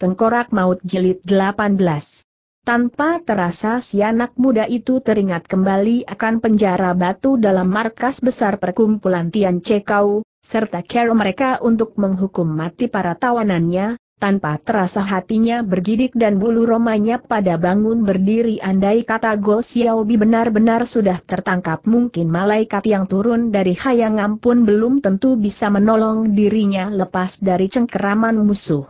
Tengkorak Maut Jilid 18. Tanpa terasa si anak muda itu teringat kembali akan penjara batu dalam markas besar perkumpulan Tian Cekau, serta care mereka untuk menghukum mati para tawanannya, tanpa terasa hatinya bergidik dan bulu romanya pada bangun berdiri andai kata Go Xiaobi benar-benar sudah tertangkap mungkin malaikat yang turun dari hayangan pun belum tentu bisa menolong dirinya lepas dari cengkeraman musuh.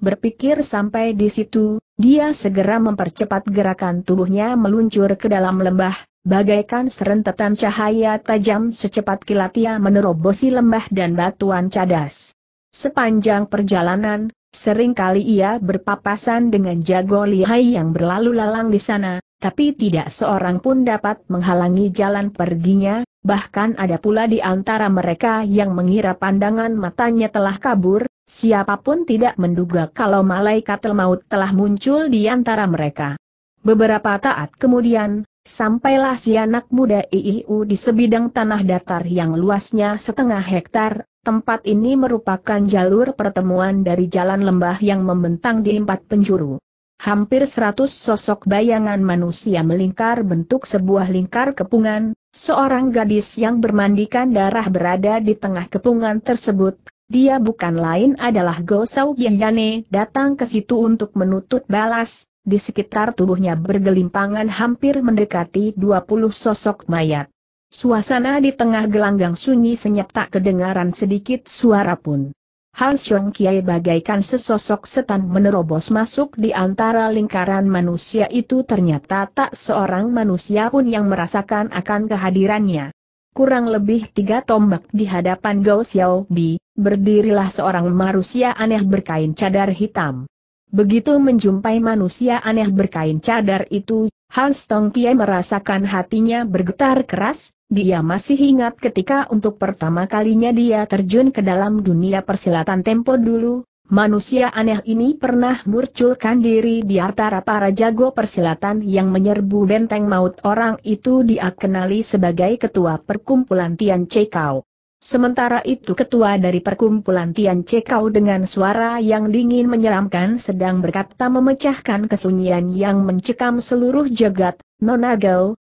Berpikir sampai di situ, dia segera mempercepat gerakan tubuhnya meluncur ke dalam lembah, bagaikan serentetan cahaya tajam secepat kilat ia menerobosi lembah dan batuan cadas. Sepanjang perjalanan, sering kali ia berpapasan dengan jago lihai yang berlalu lalang di sana, tapi tidak seorang pun dapat menghalangi jalan perginya, bahkan ada pula di antara mereka yang mengira pandangan matanya telah kabur, Siapapun tidak menduga kalau malaikat maut telah muncul di antara mereka. Beberapa taat kemudian, sampailah si anak muda IIU di sebidang tanah datar yang luasnya setengah hektar. Tempat ini merupakan jalur pertemuan dari jalan lembah yang membentang di empat penjuru. Hampir seratus sosok bayangan manusia melingkar bentuk sebuah lingkar kepungan, seorang gadis yang bermandikan darah berada di tengah kepungan tersebut, dia bukan lain adalah Gosau Yane datang ke situ untuk menuntut balas, di sekitar tubuhnya bergelimpangan hampir mendekati 20 sosok mayat. Suasana di tengah gelanggang sunyi senyap tak kedengaran sedikit suara pun. Han Xiong Kiai bagaikan sesosok setan menerobos masuk di antara lingkaran manusia itu ternyata tak seorang manusia pun yang merasakan akan kehadirannya. Kurang lebih tiga tombak di hadapan Gao Xiao Bi, berdirilah seorang manusia aneh berkain cadar hitam. Begitu menjumpai manusia aneh berkain cadar itu, Hans Tong Kie merasakan hatinya bergetar keras, dia masih ingat ketika untuk pertama kalinya dia terjun ke dalam dunia persilatan tempo dulu, Manusia aneh ini pernah murculkan diri di antara para jago persilatan yang menyerbu benteng maut orang itu diakenali sebagai ketua perkumpulan Tian Cekau. Sementara itu ketua dari perkumpulan Tian Cekau dengan suara yang dingin menyeramkan sedang berkata memecahkan kesunyian yang mencekam seluruh jagat, Nona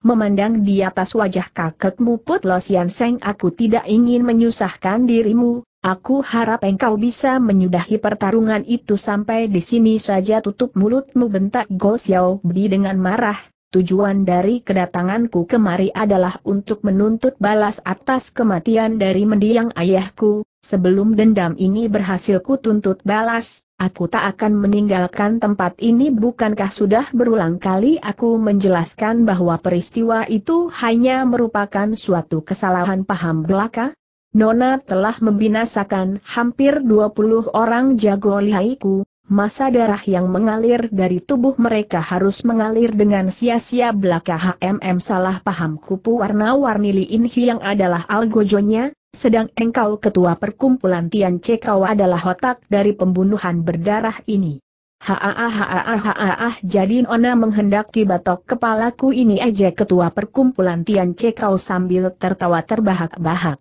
memandang di atas wajah kakekmu Put Sian Seng aku tidak ingin menyusahkan dirimu, Aku harap engkau bisa menyudahi pertarungan itu sampai di sini saja tutup mulutmu bentak Go Xiao Bi dengan marah. Tujuan dari kedatanganku kemari adalah untuk menuntut balas atas kematian dari mendiang ayahku. Sebelum dendam ini berhasil ku tuntut balas, aku tak akan meninggalkan tempat ini bukankah sudah berulang kali aku menjelaskan bahwa peristiwa itu hanya merupakan suatu kesalahan paham belaka? Nona telah membinasakan hampir 20 orang jago lihaiku, masa darah yang mengalir dari tubuh mereka harus mengalir dengan sia-sia belaka HMM salah paham kupu warna-warni Li Inhi yang adalah algojonya, sedang engkau ketua perkumpulan Tian Cekau adalah otak dari pembunuhan berdarah ini. Haaahaaahaaah jadi Nona menghendaki batok kepalaku ini aja ketua perkumpulan Tian Cekau sambil tertawa terbahak-bahak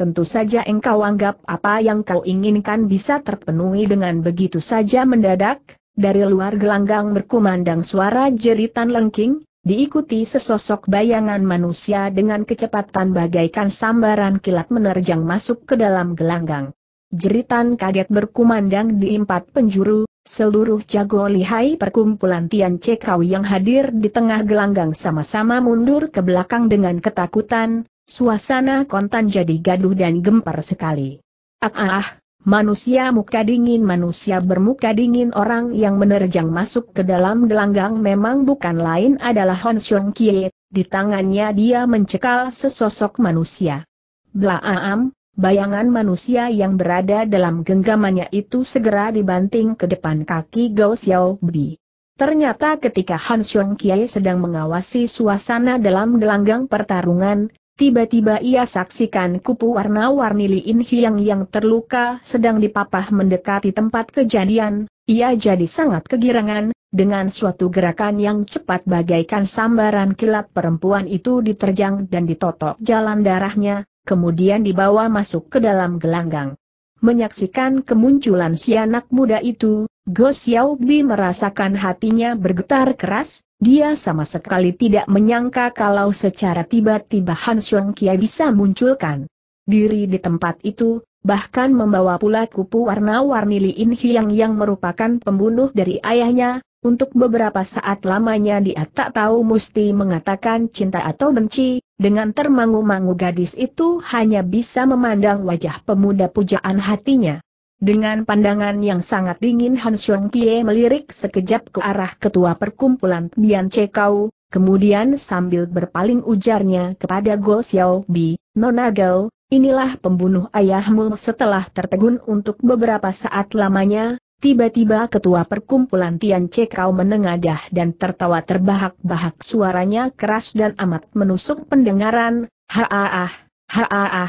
tentu saja engkau anggap apa yang kau inginkan bisa terpenuhi dengan begitu saja mendadak, dari luar gelanggang berkumandang suara jeritan lengking, diikuti sesosok bayangan manusia dengan kecepatan bagaikan sambaran kilat menerjang masuk ke dalam gelanggang. Jeritan kaget berkumandang di empat penjuru, seluruh jago lihai perkumpulan Tian Cekau yang hadir di tengah gelanggang sama-sama mundur ke belakang dengan ketakutan, Suasana kontan jadi gaduh dan gempar sekali. Ah, ah, ah manusia muka dingin manusia bermuka dingin orang yang menerjang masuk ke dalam gelanggang memang bukan lain adalah Hon Xiong Kie, di tangannya dia mencekal sesosok manusia. Blaam, ah, Bayangan manusia yang berada dalam genggamannya itu segera dibanting ke depan kaki Gao Xiao Bi. Ternyata ketika Han Xiong Kiai sedang mengawasi suasana dalam gelanggang pertarungan, Tiba-tiba ia saksikan kupu warna-warni liin Hiang yang terluka sedang dipapah mendekati tempat kejadian, ia jadi sangat kegirangan, dengan suatu gerakan yang cepat bagaikan sambaran kilat perempuan itu diterjang dan ditotok jalan darahnya, kemudian dibawa masuk ke dalam gelanggang. Menyaksikan kemunculan si anak muda itu, Go Xiaobi merasakan hatinya bergetar keras, dia sama sekali tidak menyangka kalau secara tiba-tiba Han Xiong Kia bisa munculkan diri di tempat itu, bahkan membawa pula kupu warna-warni Li In Hiang yang merupakan pembunuh dari ayahnya, untuk beberapa saat lamanya dia tak tahu mesti mengatakan cinta atau benci, dengan termangu-mangu gadis itu hanya bisa memandang wajah pemuda pujaan hatinya. Dengan pandangan yang sangat dingin Han Xiong Kie melirik sekejap ke arah ketua perkumpulan Bian Kau, kemudian sambil berpaling ujarnya kepada Go Xiao Bi, Nona Gao, inilah pembunuh ayahmu setelah tertegun untuk beberapa saat lamanya, tiba-tiba ketua perkumpulan Tian Kau menengadah dan tertawa terbahak-bahak suaranya keras dan amat menusuk pendengaran, ha ha ha ha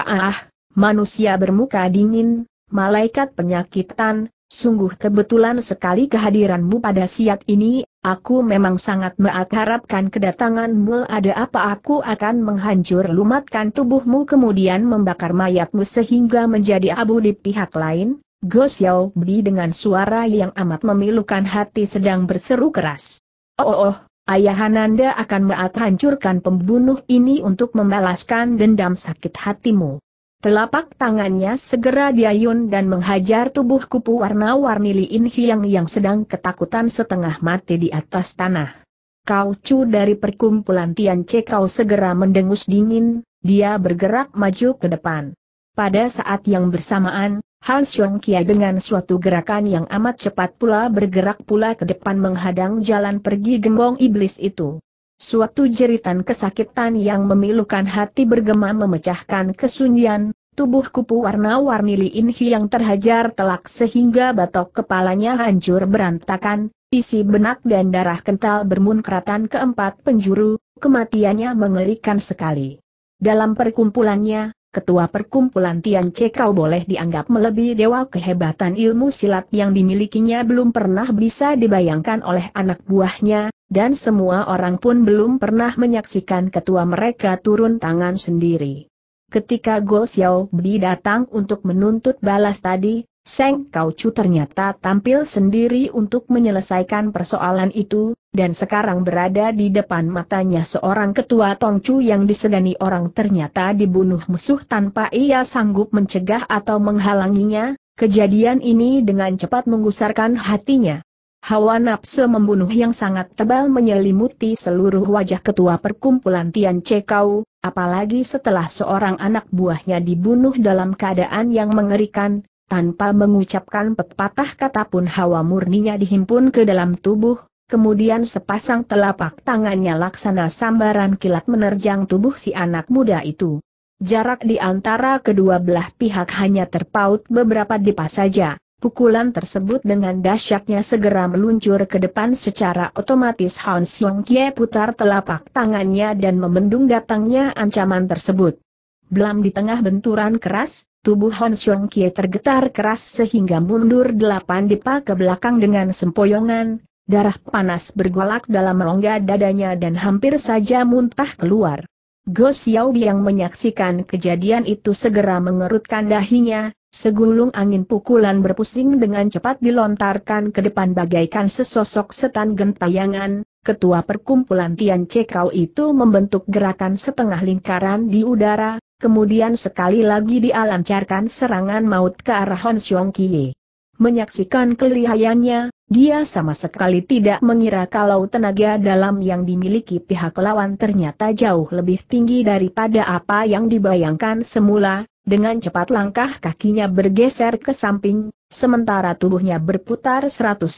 ha manusia bermuka dingin, Malaikat penyakitan, sungguh kebetulan sekali kehadiranmu pada siat ini, aku memang sangat mengharapkan kedatanganmu ada apa aku akan menghancur lumatkan tubuhmu kemudian membakar mayatmu sehingga menjadi abu di pihak lain, Go Xiao Bi dengan suara yang amat memilukan hati sedang berseru keras. Oh oh, oh ayahananda akan menghancurkan pembunuh ini untuk membalaskan dendam sakit hatimu. Telapak tangannya segera diayun dan menghajar tubuh kupu warna-warni Liin Hiang yang sedang ketakutan setengah mati di atas tanah. Kau cu dari perkumpulan Tian kau segera mendengus dingin, dia bergerak maju ke depan. Pada saat yang bersamaan, Han Xiong Kia dengan suatu gerakan yang amat cepat pula bergerak pula ke depan menghadang jalan pergi gembong iblis itu. Suatu jeritan kesakitan yang memilukan hati bergema memecahkan kesunyian, tubuh kupu warna-warni Hi yang terhajar telak sehingga batok kepalanya hancur berantakan, isi benak dan darah kental bermunkratan keempat penjuru, kematiannya mengerikan sekali. Dalam perkumpulannya, ketua perkumpulan Tian kau boleh dianggap melebihi dewa kehebatan ilmu silat yang dimilikinya belum pernah bisa dibayangkan oleh anak buahnya, dan semua orang pun belum pernah menyaksikan ketua mereka turun tangan sendiri. Ketika Go Xiao Bi datang untuk menuntut balas tadi, Seng Chu ternyata tampil sendiri untuk menyelesaikan persoalan itu, dan sekarang berada di depan matanya seorang ketua Tong Chu yang disegani orang ternyata dibunuh musuh tanpa ia sanggup mencegah atau menghalanginya, kejadian ini dengan cepat menggusarkan hatinya. Hawa nafsu membunuh yang sangat tebal menyelimuti seluruh wajah ketua perkumpulan Tian Cekau, apalagi setelah seorang anak buahnya dibunuh dalam keadaan yang mengerikan, tanpa mengucapkan pepatah kata pun hawa murninya dihimpun ke dalam tubuh, kemudian sepasang telapak tangannya laksana sambaran kilat menerjang tubuh si anak muda itu. Jarak di antara kedua belah pihak hanya terpaut beberapa depa saja. Pukulan tersebut dengan dahsyatnya segera meluncur ke depan secara otomatis Han Xiong Kie putar telapak tangannya dan membendung datangnya ancaman tersebut. Belum di tengah benturan keras, tubuh Hon Xiong Kie tergetar keras sehingga mundur delapan dipa ke belakang dengan sempoyongan, darah panas bergolak dalam rongga dadanya dan hampir saja muntah keluar. Go Xiaobi yang menyaksikan kejadian itu segera mengerutkan dahinya, segulung angin pukulan berpusing dengan cepat dilontarkan ke depan bagaikan sesosok setan gentayangan, ketua perkumpulan Tian Kau itu membentuk gerakan setengah lingkaran di udara, Kemudian sekali lagi dialancarkan serangan maut ke arah Hon Xiong Kie. Menyaksikan kelihayannya, dia sama sekali tidak mengira kalau tenaga dalam yang dimiliki pihak lawan ternyata jauh lebih tinggi daripada apa yang dibayangkan semula, dengan cepat langkah kakinya bergeser ke samping, sementara tubuhnya berputar 180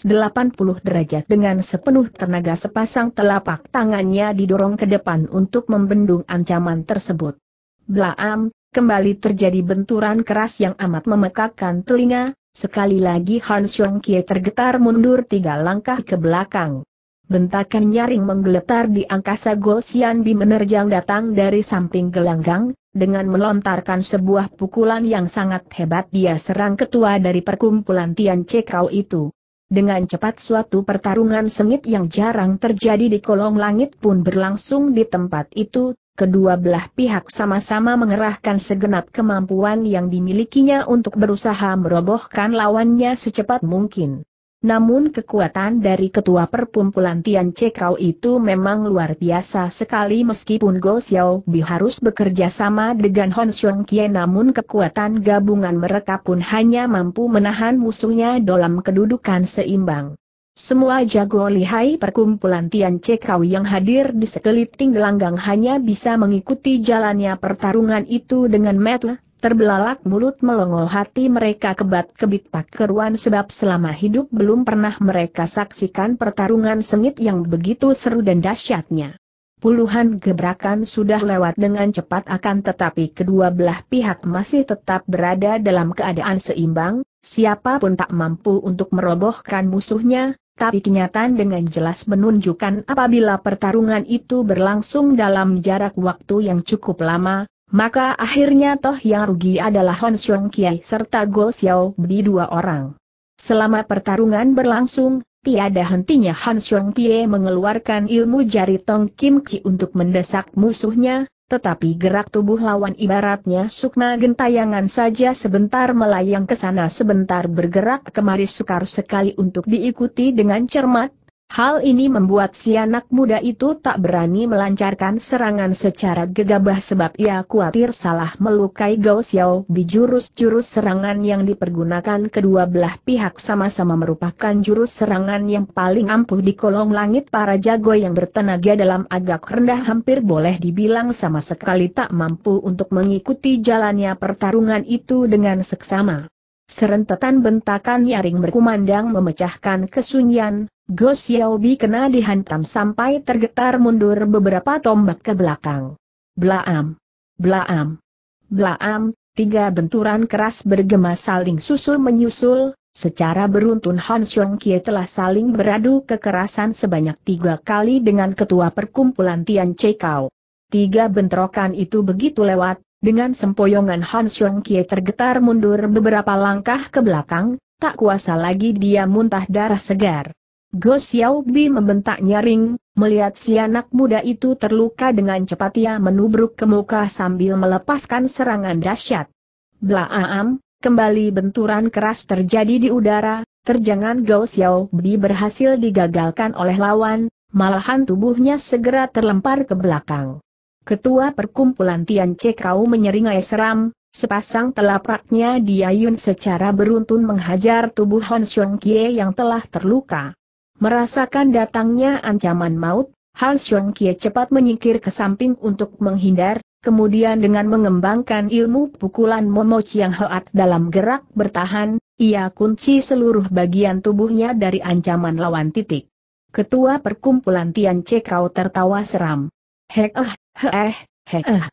derajat dengan sepenuh tenaga sepasang telapak tangannya didorong ke depan untuk membendung ancaman tersebut. Blaam, kembali terjadi benturan keras yang amat memekakkan telinga, sekali lagi Han Xiong Kie tergetar mundur tiga langkah ke belakang. Bentakan nyaring menggeletar di angkasa Go Xian Bi menerjang datang dari samping gelanggang, dengan melontarkan sebuah pukulan yang sangat hebat dia serang ketua dari perkumpulan Tian Cekau itu. Dengan cepat suatu pertarungan sengit yang jarang terjadi di kolong langit pun berlangsung di tempat itu, kedua belah pihak sama-sama mengerahkan segenap kemampuan yang dimilikinya untuk berusaha merobohkan lawannya secepat mungkin. Namun kekuatan dari ketua perkumpulan Tian Cekau itu memang luar biasa sekali meskipun Go Xiao Bi harus bekerja sama dengan Hon Xiong Kie namun kekuatan gabungan mereka pun hanya mampu menahan musuhnya dalam kedudukan seimbang. Semua jago lihai perkumpulan Tian Cekau yang hadir di sekeliling gelanggang hanya bisa mengikuti jalannya pertarungan itu dengan metel, terbelalak mulut melongol hati mereka kebat-kebit tak keruan sebab selama hidup belum pernah mereka saksikan pertarungan sengit yang begitu seru dan dahsyatnya. Puluhan gebrakan sudah lewat dengan cepat akan tetapi kedua belah pihak masih tetap berada dalam keadaan seimbang, siapapun tak mampu untuk merobohkan musuhnya, tapi kenyataan dengan jelas menunjukkan apabila pertarungan itu berlangsung dalam jarak waktu yang cukup lama, maka akhirnya toh yang rugi adalah Hon Xiong Kiai serta Go Xiao Bi dua orang. Selama pertarungan berlangsung, tiada hentinya Han Xiong Kiai mengeluarkan ilmu jari Tong Kim Chi untuk mendesak musuhnya, tetapi gerak tubuh lawan ibaratnya sukma gentayangan saja sebentar melayang ke sana sebentar bergerak kemari sukar sekali untuk diikuti dengan cermat, Hal ini membuat si anak muda itu tak berani melancarkan serangan secara gegabah sebab ia khawatir salah melukai Gao Xiao Bi jurus-jurus serangan yang dipergunakan kedua belah pihak sama-sama merupakan jurus serangan yang paling ampuh di kolong langit para jago yang bertenaga dalam agak rendah hampir boleh dibilang sama sekali tak mampu untuk mengikuti jalannya pertarungan itu dengan seksama. Serentetan bentakan nyaring berkumandang memecahkan kesunyian, Go Xiaobi kena dihantam sampai tergetar mundur beberapa tombak ke belakang. Blaam! Blaam! Blaam, tiga benturan keras bergema saling susul-menyusul, secara beruntun Han Xiong Kie telah saling beradu kekerasan sebanyak tiga kali dengan ketua perkumpulan Tian Kao. Tiga bentrokan itu begitu lewat, dengan sempoyongan Han Xiong Kie tergetar mundur beberapa langkah ke belakang, tak kuasa lagi dia muntah darah segar. Go Bi membentak nyaring, melihat si anak muda itu terluka dengan cepat ia menubruk ke muka sambil melepaskan serangan dahsyat. Blaam, kembali benturan keras terjadi di udara, terjangan Go Bi berhasil digagalkan oleh lawan, malahan tubuhnya segera terlempar ke belakang. Ketua perkumpulan Tian Kau menyeringai seram, Sepasang telapaknya diayun secara beruntun menghajar tubuh Hon Xiong Kie yang telah terluka. Merasakan datangnya ancaman maut, Han Xiong Kie cepat menyingkir ke samping untuk menghindar, kemudian dengan mengembangkan ilmu pukulan Momo Chiang Hoat dalam gerak bertahan, ia kunci seluruh bagian tubuhnya dari ancaman lawan titik. Ketua perkumpulan Tian kau tertawa seram. Heh, eh, heh, eh, heh. Eh.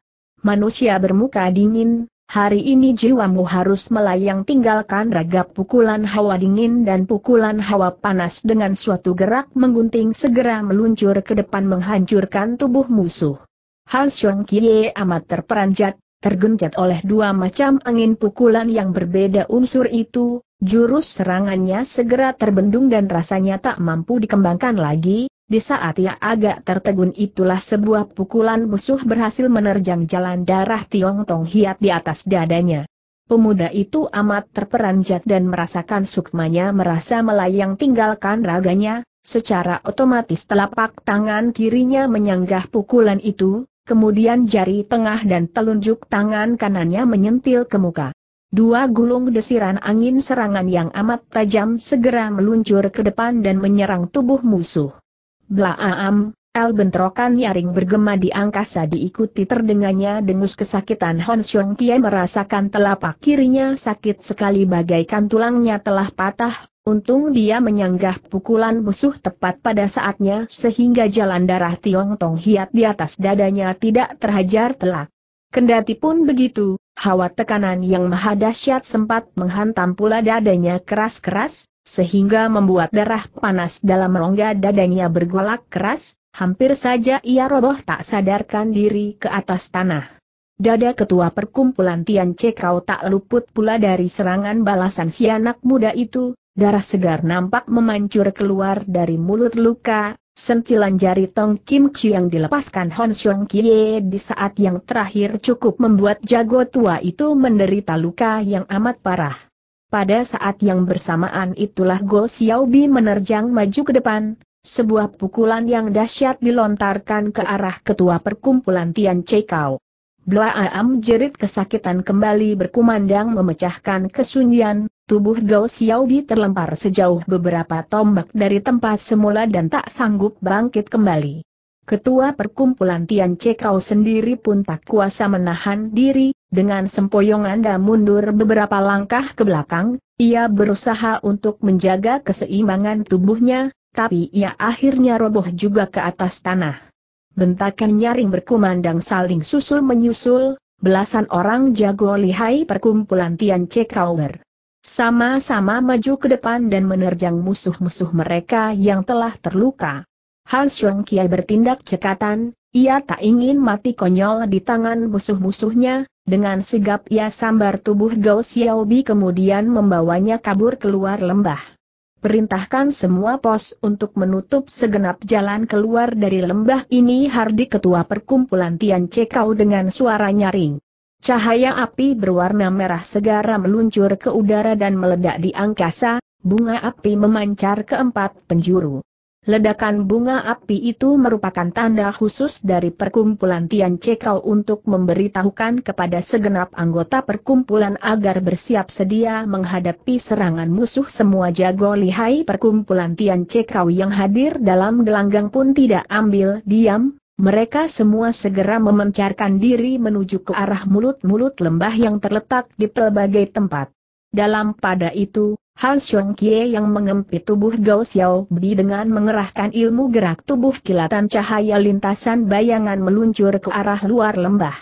Manusia bermuka dingin, Hari ini jiwamu harus melayang tinggalkan raga pukulan hawa dingin dan pukulan hawa panas dengan suatu gerak menggunting segera meluncur ke depan menghancurkan tubuh musuh. Hal Xiong Kie amat terperanjat, tergencet oleh dua macam angin pukulan yang berbeda unsur itu, jurus serangannya segera terbendung dan rasanya tak mampu dikembangkan lagi, di saat ia agak tertegun itulah sebuah pukulan musuh berhasil menerjang jalan darah Tiong Tong Hiat di atas dadanya. Pemuda itu amat terperanjat dan merasakan sukmanya merasa melayang tinggalkan raganya, secara otomatis telapak tangan kirinya menyanggah pukulan itu, kemudian jari tengah dan telunjuk tangan kanannya menyentil ke muka. Dua gulung desiran angin serangan yang amat tajam segera meluncur ke depan dan menyerang tubuh musuh. Blaam, El bentrokan nyaring bergema di angkasa diikuti terdengannya dengus kesakitan Hon Xiong Kie merasakan telapak kirinya sakit sekali bagaikan tulangnya telah patah, untung dia menyanggah pukulan musuh tepat pada saatnya sehingga jalan darah Tiong Tong Hiat di atas dadanya tidak terhajar telak. Kendati pun begitu, hawa tekanan yang maha dahsyat sempat menghantam pula dadanya keras-keras, sehingga membuat darah panas dalam rongga dadanya bergolak keras, hampir saja ia roboh tak sadarkan diri ke atas tanah. Dada ketua perkumpulan Tian kau tak luput pula dari serangan balasan si anak muda itu, darah segar nampak memancur keluar dari mulut luka, sentilan jari Tong Kim Chiu yang dilepaskan Hon Xiong Kie di saat yang terakhir cukup membuat jago tua itu menderita luka yang amat parah. Pada saat yang bersamaan itulah Go Xiaobi menerjang maju ke depan, sebuah pukulan yang dahsyat dilontarkan ke arah ketua perkumpulan Tian Bla Am jerit kesakitan kembali berkumandang memecahkan kesunyian, tubuh Gao Xiaobi terlempar sejauh beberapa tombak dari tempat semula dan tak sanggup bangkit kembali. Ketua perkumpulan Tian Cekau sendiri pun tak kuasa menahan diri, dengan sempoyongan dan mundur beberapa langkah ke belakang, ia berusaha untuk menjaga keseimbangan tubuhnya, tapi ia akhirnya roboh juga ke atas tanah. Bentakan nyaring berkumandang saling susul-menyusul, belasan orang jago lihai perkumpulan Tian Cekau ber sama-sama maju ke depan dan menerjang musuh-musuh mereka yang telah terluka. Hans Kiai bertindak cekatan, ia tak ingin mati konyol di tangan musuh-musuhnya, dengan sigap ia sambar tubuh Gao Xiaobi kemudian membawanya kabur keluar lembah. Perintahkan semua pos untuk menutup segenap jalan keluar dari lembah ini Hardi ketua perkumpulan Tian Cekau dengan suara nyaring. Cahaya api berwarna merah segara meluncur ke udara dan meledak di angkasa, bunga api memancar ke empat penjuru. Ledakan bunga api itu merupakan tanda khusus dari perkumpulan Tian Cekau untuk memberitahukan kepada segenap anggota perkumpulan agar bersiap sedia menghadapi serangan musuh semua jago lihai perkumpulan Tian Cekau yang hadir dalam gelanggang pun tidak ambil diam, mereka semua segera memencarkan diri menuju ke arah mulut-mulut lembah yang terletak di pelbagai tempat. Dalam pada itu, Han Xiong Kie yang mengempit tubuh Gao Xiao Bi dengan mengerahkan ilmu gerak tubuh kilatan cahaya lintasan bayangan meluncur ke arah luar lembah.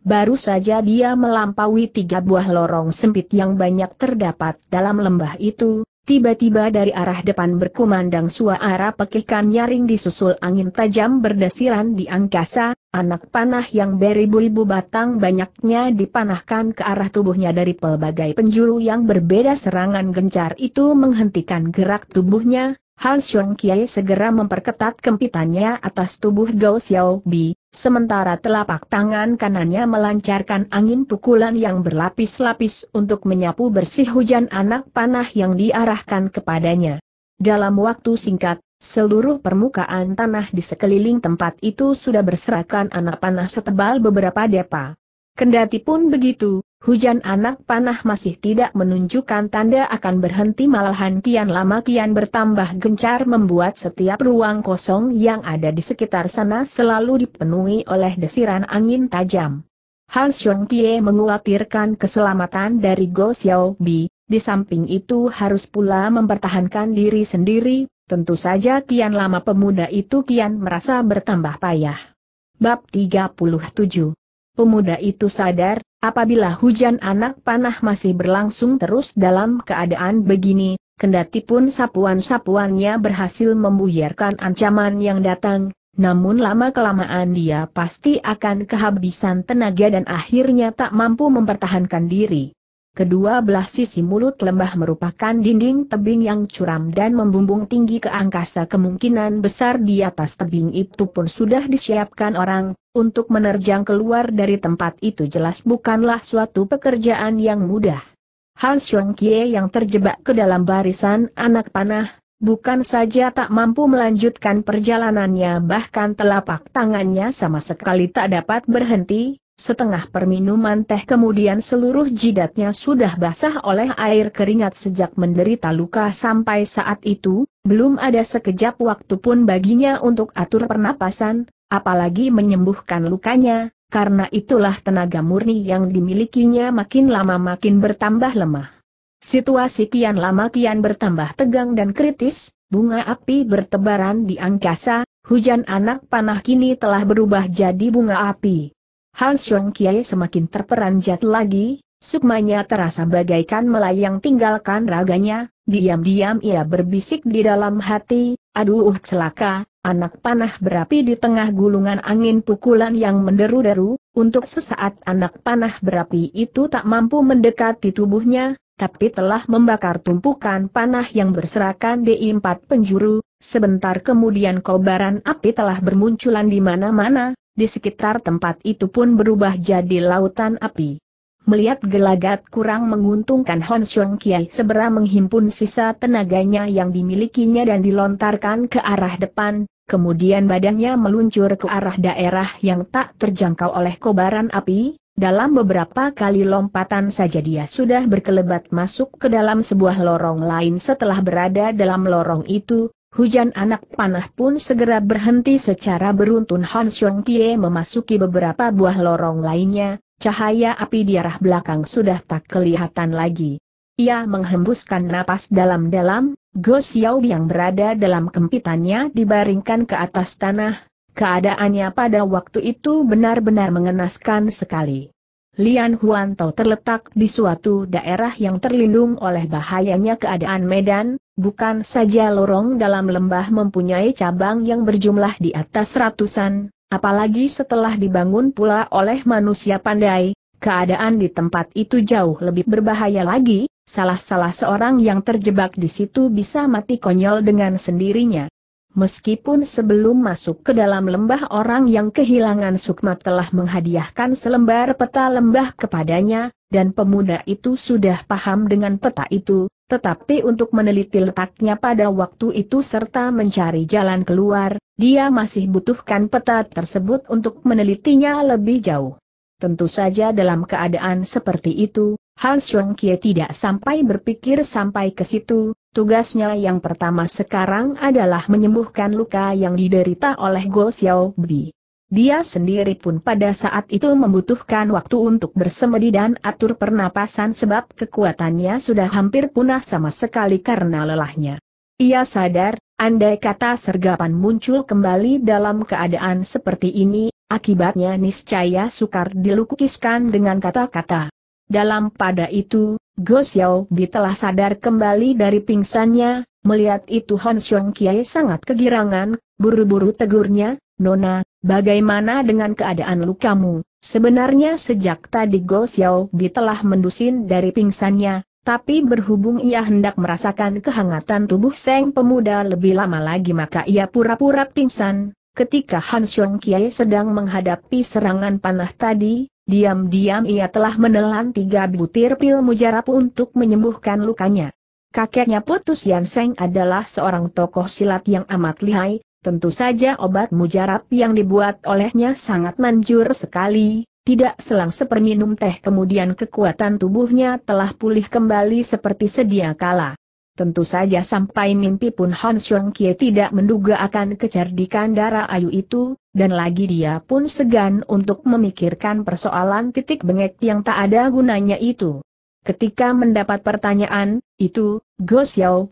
Baru saja dia melampaui tiga buah lorong sempit yang banyak terdapat dalam lembah itu, Tiba-tiba dari arah depan berkumandang suara pekikan nyaring disusul angin tajam berdesiran di angkasa, anak panah yang beribu-ribu batang banyaknya dipanahkan ke arah tubuhnya dari pelbagai penjuru yang berbeda serangan gencar itu menghentikan gerak tubuhnya, Han Xiong Kiai segera memperketat kempitannya atas tubuh Gao Xiao Bi, sementara telapak tangan kanannya melancarkan angin pukulan yang berlapis-lapis untuk menyapu bersih hujan anak panah yang diarahkan kepadanya. Dalam waktu singkat, seluruh permukaan tanah di sekeliling tempat itu sudah berserakan anak panah setebal beberapa depa. Kendati pun begitu, Hujan anak panah masih tidak menunjukkan tanda akan berhenti malahan kian lama kian bertambah gencar membuat setiap ruang kosong yang ada di sekitar sana selalu dipenuhi oleh desiran angin tajam. Han Xiong Tie mengkhawatirkan keselamatan dari Go Xiao Bi, di samping itu harus pula mempertahankan diri sendiri, tentu saja kian lama pemuda itu kian merasa bertambah payah. Bab 37 Pemuda itu sadar, apabila hujan anak panah masih berlangsung terus dalam keadaan begini, kendati pun sapuan-sapuannya berhasil membuyarkan ancaman yang datang, namun lama-kelamaan dia pasti akan kehabisan tenaga dan akhirnya tak mampu mempertahankan diri. Kedua belah sisi mulut lembah merupakan dinding tebing yang curam dan membumbung tinggi ke angkasa kemungkinan besar di atas tebing itu pun sudah disiapkan orang, untuk menerjang keluar dari tempat itu jelas bukanlah suatu pekerjaan yang mudah. Han Xiong Kie yang terjebak ke dalam barisan anak panah, bukan saja tak mampu melanjutkan perjalanannya bahkan telapak tangannya sama sekali tak dapat berhenti, Setengah perminuman teh kemudian seluruh jidatnya sudah basah oleh air keringat sejak menderita luka sampai saat itu, belum ada sekejap waktu pun baginya untuk atur pernapasan, apalagi menyembuhkan lukanya, karena itulah tenaga murni yang dimilikinya makin lama makin bertambah lemah. Situasi kian lama kian bertambah tegang dan kritis, bunga api bertebaran di angkasa, hujan anak panah kini telah berubah jadi bunga api. Sung Kiai semakin terperanjat lagi, sukmanya terasa bagaikan melayang tinggalkan raganya, diam-diam ia berbisik di dalam hati, aduh uh, celaka, anak panah berapi di tengah gulungan angin pukulan yang menderu-deru, untuk sesaat anak panah berapi itu tak mampu mendekati tubuhnya, tapi telah membakar tumpukan panah yang berserakan di empat penjuru, sebentar kemudian kobaran api telah bermunculan di mana-mana, di sekitar tempat itu pun berubah jadi lautan api. Melihat gelagat kurang menguntungkan Hon Xiong Kiai segera menghimpun sisa tenaganya yang dimilikinya dan dilontarkan ke arah depan, kemudian badannya meluncur ke arah daerah yang tak terjangkau oleh kobaran api, dalam beberapa kali lompatan saja dia sudah berkelebat masuk ke dalam sebuah lorong lain setelah berada dalam lorong itu, Hujan anak panah pun segera berhenti secara beruntun Han Xiong Tie memasuki beberapa buah lorong lainnya, cahaya api di arah belakang sudah tak kelihatan lagi. Ia menghembuskan napas dalam-dalam, Go Xiao yang berada dalam kempitannya dibaringkan ke atas tanah, keadaannya pada waktu itu benar-benar mengenaskan sekali. Lian Huanto terletak di suatu daerah yang terlindung oleh bahayanya keadaan medan, Bukan saja lorong dalam lembah mempunyai cabang yang berjumlah di atas ratusan, apalagi setelah dibangun pula oleh manusia pandai, keadaan di tempat itu jauh lebih berbahaya lagi, salah-salah seorang yang terjebak di situ bisa mati konyol dengan sendirinya. Meskipun sebelum masuk ke dalam lembah orang yang kehilangan sukma telah menghadiahkan selembar peta lembah kepadanya, dan pemuda itu sudah paham dengan peta itu, tetapi untuk meneliti letaknya pada waktu itu serta mencari jalan keluar, dia masih butuhkan peta tersebut untuk menelitinya lebih jauh. Tentu saja dalam keadaan seperti itu, Han Xiong Kie tidak sampai berpikir sampai ke situ, tugasnya yang pertama sekarang adalah menyembuhkan luka yang diderita oleh Go Xiao Bi. Dia sendiri pun pada saat itu membutuhkan waktu untuk bersemedi dan atur pernapasan sebab kekuatannya sudah hampir punah sama sekali karena lelahnya. Ia sadar, andai kata sergapan muncul kembali dalam keadaan seperti ini, akibatnya niscaya sukar dilukiskan dengan kata-kata. Dalam pada itu, Go Xiao Bi telah sadar kembali dari pingsannya, melihat itu Hon Xiong Kiai sangat kegirangan, buru-buru tegurnya, Nona, Bagaimana dengan keadaan lukamu? Sebenarnya sejak tadi Go Xiao Bi telah mendusin dari pingsannya, tapi berhubung ia hendak merasakan kehangatan tubuh Seng Pemuda lebih lama lagi maka ia pura-pura pingsan. Ketika Han Xiong Kiai sedang menghadapi serangan panah tadi, diam-diam ia telah menelan tiga butir pil mujarab untuk menyembuhkan lukanya. Kakeknya Putus Yan Seng adalah seorang tokoh silat yang amat lihai, Tentu saja obat mujarab yang dibuat olehnya sangat manjur sekali, tidak selang seperminum teh kemudian kekuatan tubuhnya telah pulih kembali seperti sedia kala. Tentu saja sampai mimpi pun Han Xiong Kie tidak menduga akan kecerdikan darah ayu itu, dan lagi dia pun segan untuk memikirkan persoalan titik bengek yang tak ada gunanya itu. Ketika mendapat pertanyaan, itu, Go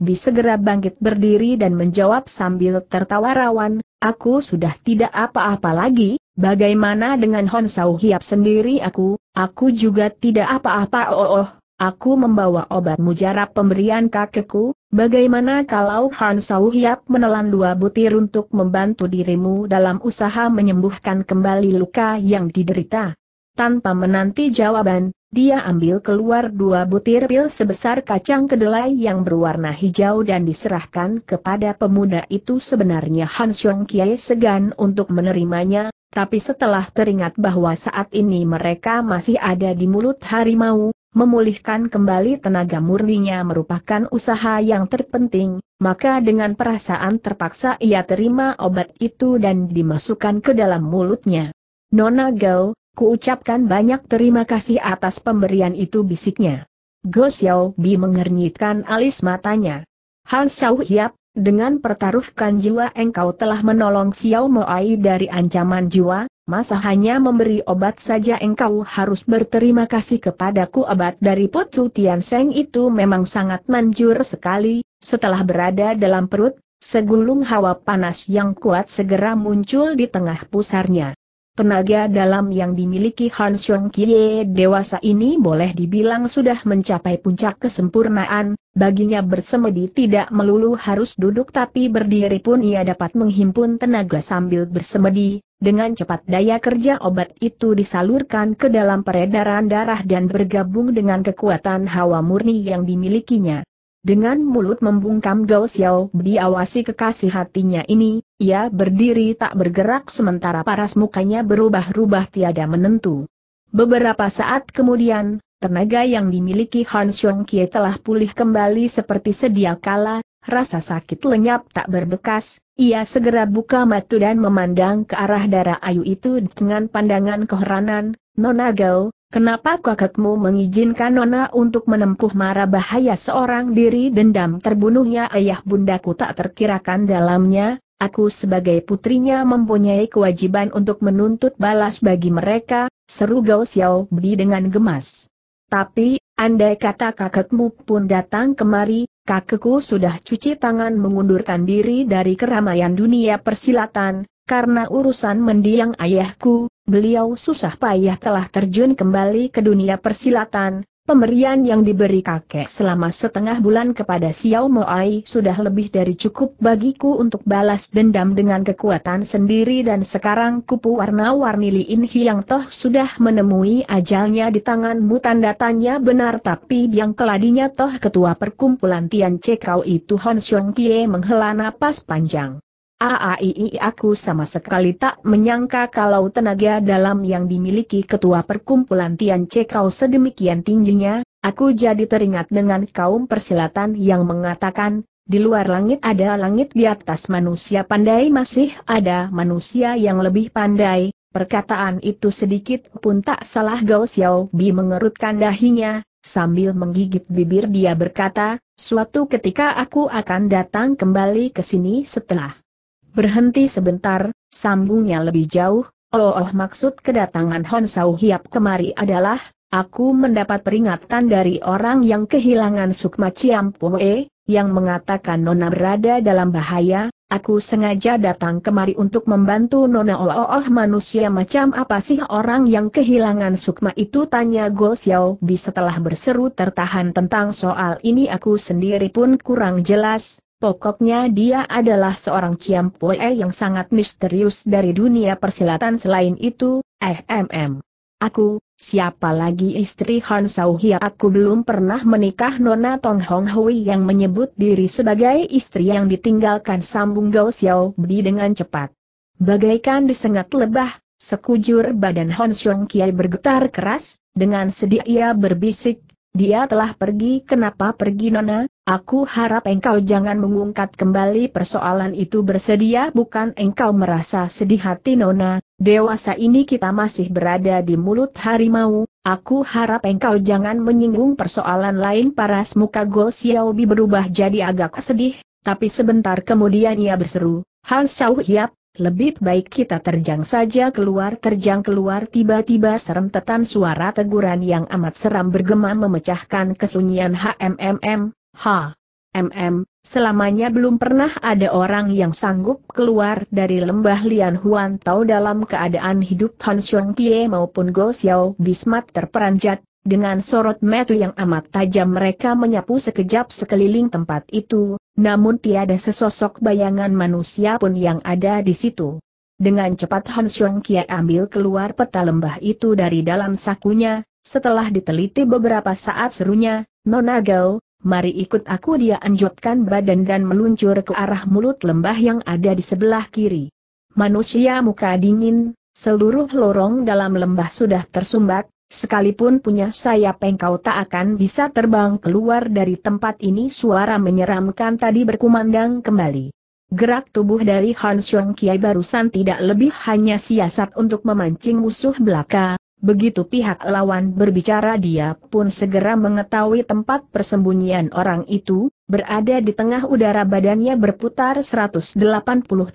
bi segera bangkit berdiri dan menjawab sambil tertawa rawan, aku sudah tidak apa-apa lagi, bagaimana dengan Hon Sao Hiap sendiri aku, aku juga tidak apa-apa oh, oh oh, aku membawa obat mujarab pemberian kakekku, bagaimana kalau Hon Sao Hiap menelan dua butir untuk membantu dirimu dalam usaha menyembuhkan kembali luka yang diderita? Tanpa menanti jawaban, dia ambil keluar dua butir pil sebesar kacang kedelai yang berwarna hijau dan diserahkan kepada pemuda itu sebenarnya Han Xiong Kiai segan untuk menerimanya, tapi setelah teringat bahwa saat ini mereka masih ada di mulut harimau, memulihkan kembali tenaga murninya merupakan usaha yang terpenting, maka dengan perasaan terpaksa ia terima obat itu dan dimasukkan ke dalam mulutnya. Nona Gao, Kuucapkan banyak terima kasih atas pemberian itu bisiknya. Go Xiao Bi mengernyitkan alis matanya. Han Xiao Hiap, dengan pertaruhkan jiwa engkau telah menolong Xiao Moai dari ancaman jiwa, masa hanya memberi obat saja engkau harus berterima kasih kepadaku obat dari Putu Tian Seng itu memang sangat manjur sekali, setelah berada dalam perut, segulung hawa panas yang kuat segera muncul di tengah pusarnya. Tenaga dalam yang dimiliki Han Xiong Kie dewasa ini boleh dibilang sudah mencapai puncak kesempurnaan, baginya bersemedi tidak melulu harus duduk tapi berdiri pun ia dapat menghimpun tenaga sambil bersemedi, dengan cepat daya kerja obat itu disalurkan ke dalam peredaran darah dan bergabung dengan kekuatan hawa murni yang dimilikinya. Dengan mulut membungkam Gao Xiao diawasi kekasih hatinya ini, ia berdiri tak bergerak sementara paras mukanya berubah-ubah tiada menentu. Beberapa saat kemudian, tenaga yang dimiliki Han Xiong Kie telah pulih kembali seperti sedia kala, rasa sakit lenyap tak berbekas, ia segera buka mata dan memandang ke arah darah ayu itu dengan pandangan keheranan, Nona Gao, Kenapa kakakmu mengizinkan Nona untuk menempuh mara bahaya seorang diri dendam terbunuhnya ayah bundaku tak terkirakan dalamnya, aku sebagai putrinya mempunyai kewajiban untuk menuntut balas bagi mereka, seru Gao Xiao Bi dengan gemas. Tapi, andai kata kakakmu pun datang kemari, kakekku sudah cuci tangan mengundurkan diri dari keramaian dunia persilatan, karena urusan mendiang ayahku, beliau susah payah telah terjun kembali ke dunia persilatan, Pemberian yang diberi kakek selama setengah bulan kepada Xiao Moai sudah lebih dari cukup bagiku untuk balas dendam dengan kekuatan sendiri dan sekarang kupu warna-warni Li Hiang toh sudah menemui ajalnya di tanganmu tanda tanya benar tapi yang keladinya toh ketua perkumpulan Tian Cekau itu Hon Xiong Tie menghela napas panjang. AAII aku sama sekali tak menyangka kalau tenaga dalam yang dimiliki ketua perkumpulan Tian kau sedemikian tingginya, aku jadi teringat dengan kaum persilatan yang mengatakan, di luar langit ada langit di atas manusia pandai masih ada manusia yang lebih pandai, perkataan itu sedikit pun tak salah Gao Xiao Bi mengerutkan dahinya, sambil menggigit bibir dia berkata, suatu ketika aku akan datang kembali ke sini setelah Berhenti sebentar, sambungnya lebih jauh, oh, oh maksud kedatangan Hon Sau Hiap kemari adalah, aku mendapat peringatan dari orang yang kehilangan Sukma Ciampoe, yang mengatakan Nona berada dalam bahaya, aku sengaja datang kemari untuk membantu Nona oh, oh, oh manusia macam apa sih orang yang kehilangan sukma itu tanya Go Xiao Bi setelah berseru tertahan tentang soal ini aku sendiri pun kurang jelas, Pokoknya dia adalah seorang Ciampue yang sangat misterius dari dunia persilatan selain itu, eh mm. Aku, siapa lagi istri Han Hia? aku belum pernah menikah Nona Tong Hong Hui yang menyebut diri sebagai istri yang ditinggalkan sambung Gao Xiao Bi dengan cepat. Bagaikan disengat lebah, sekujur badan Han Xiong Kiai bergetar keras, dengan sedih ia berbisik, dia telah pergi kenapa pergi Nona, Aku harap engkau jangan mengungkap kembali persoalan itu bersedia bukan engkau merasa sedih hati Nona, dewasa ini kita masih berada di mulut harimau, aku harap engkau jangan menyinggung persoalan lain paras muka Go Xiaobi berubah jadi agak sedih, tapi sebentar kemudian ia berseru, Han Xiao Hiap, lebih baik kita terjang saja keluar terjang keluar tiba-tiba serentetan suara teguran yang amat seram bergema memecahkan kesunyian HMMM Ha. MM, selamanya belum pernah ada orang yang sanggup keluar dari lembah Lian Huan Tau dalam keadaan hidup Han Xiong Tie maupun Go Xiao Bismat terperanjat, dengan sorot metu yang amat tajam mereka menyapu sekejap sekeliling tempat itu, namun tiada sesosok bayangan manusia pun yang ada di situ. Dengan cepat Han Xiong Kia ambil keluar peta lembah itu dari dalam sakunya, setelah diteliti beberapa saat serunya, Nona Gao, Mari ikut aku dia anjutkan badan dan meluncur ke arah mulut lembah yang ada di sebelah kiri. Manusia muka dingin, seluruh lorong dalam lembah sudah tersumbat, sekalipun punya sayap engkau tak akan bisa terbang keluar dari tempat ini suara menyeramkan tadi berkumandang kembali. Gerak tubuh dari Han Xiong Kiai barusan tidak lebih hanya siasat untuk memancing musuh belaka, Begitu pihak lawan berbicara dia pun segera mengetahui tempat persembunyian orang itu, berada di tengah udara badannya berputar 180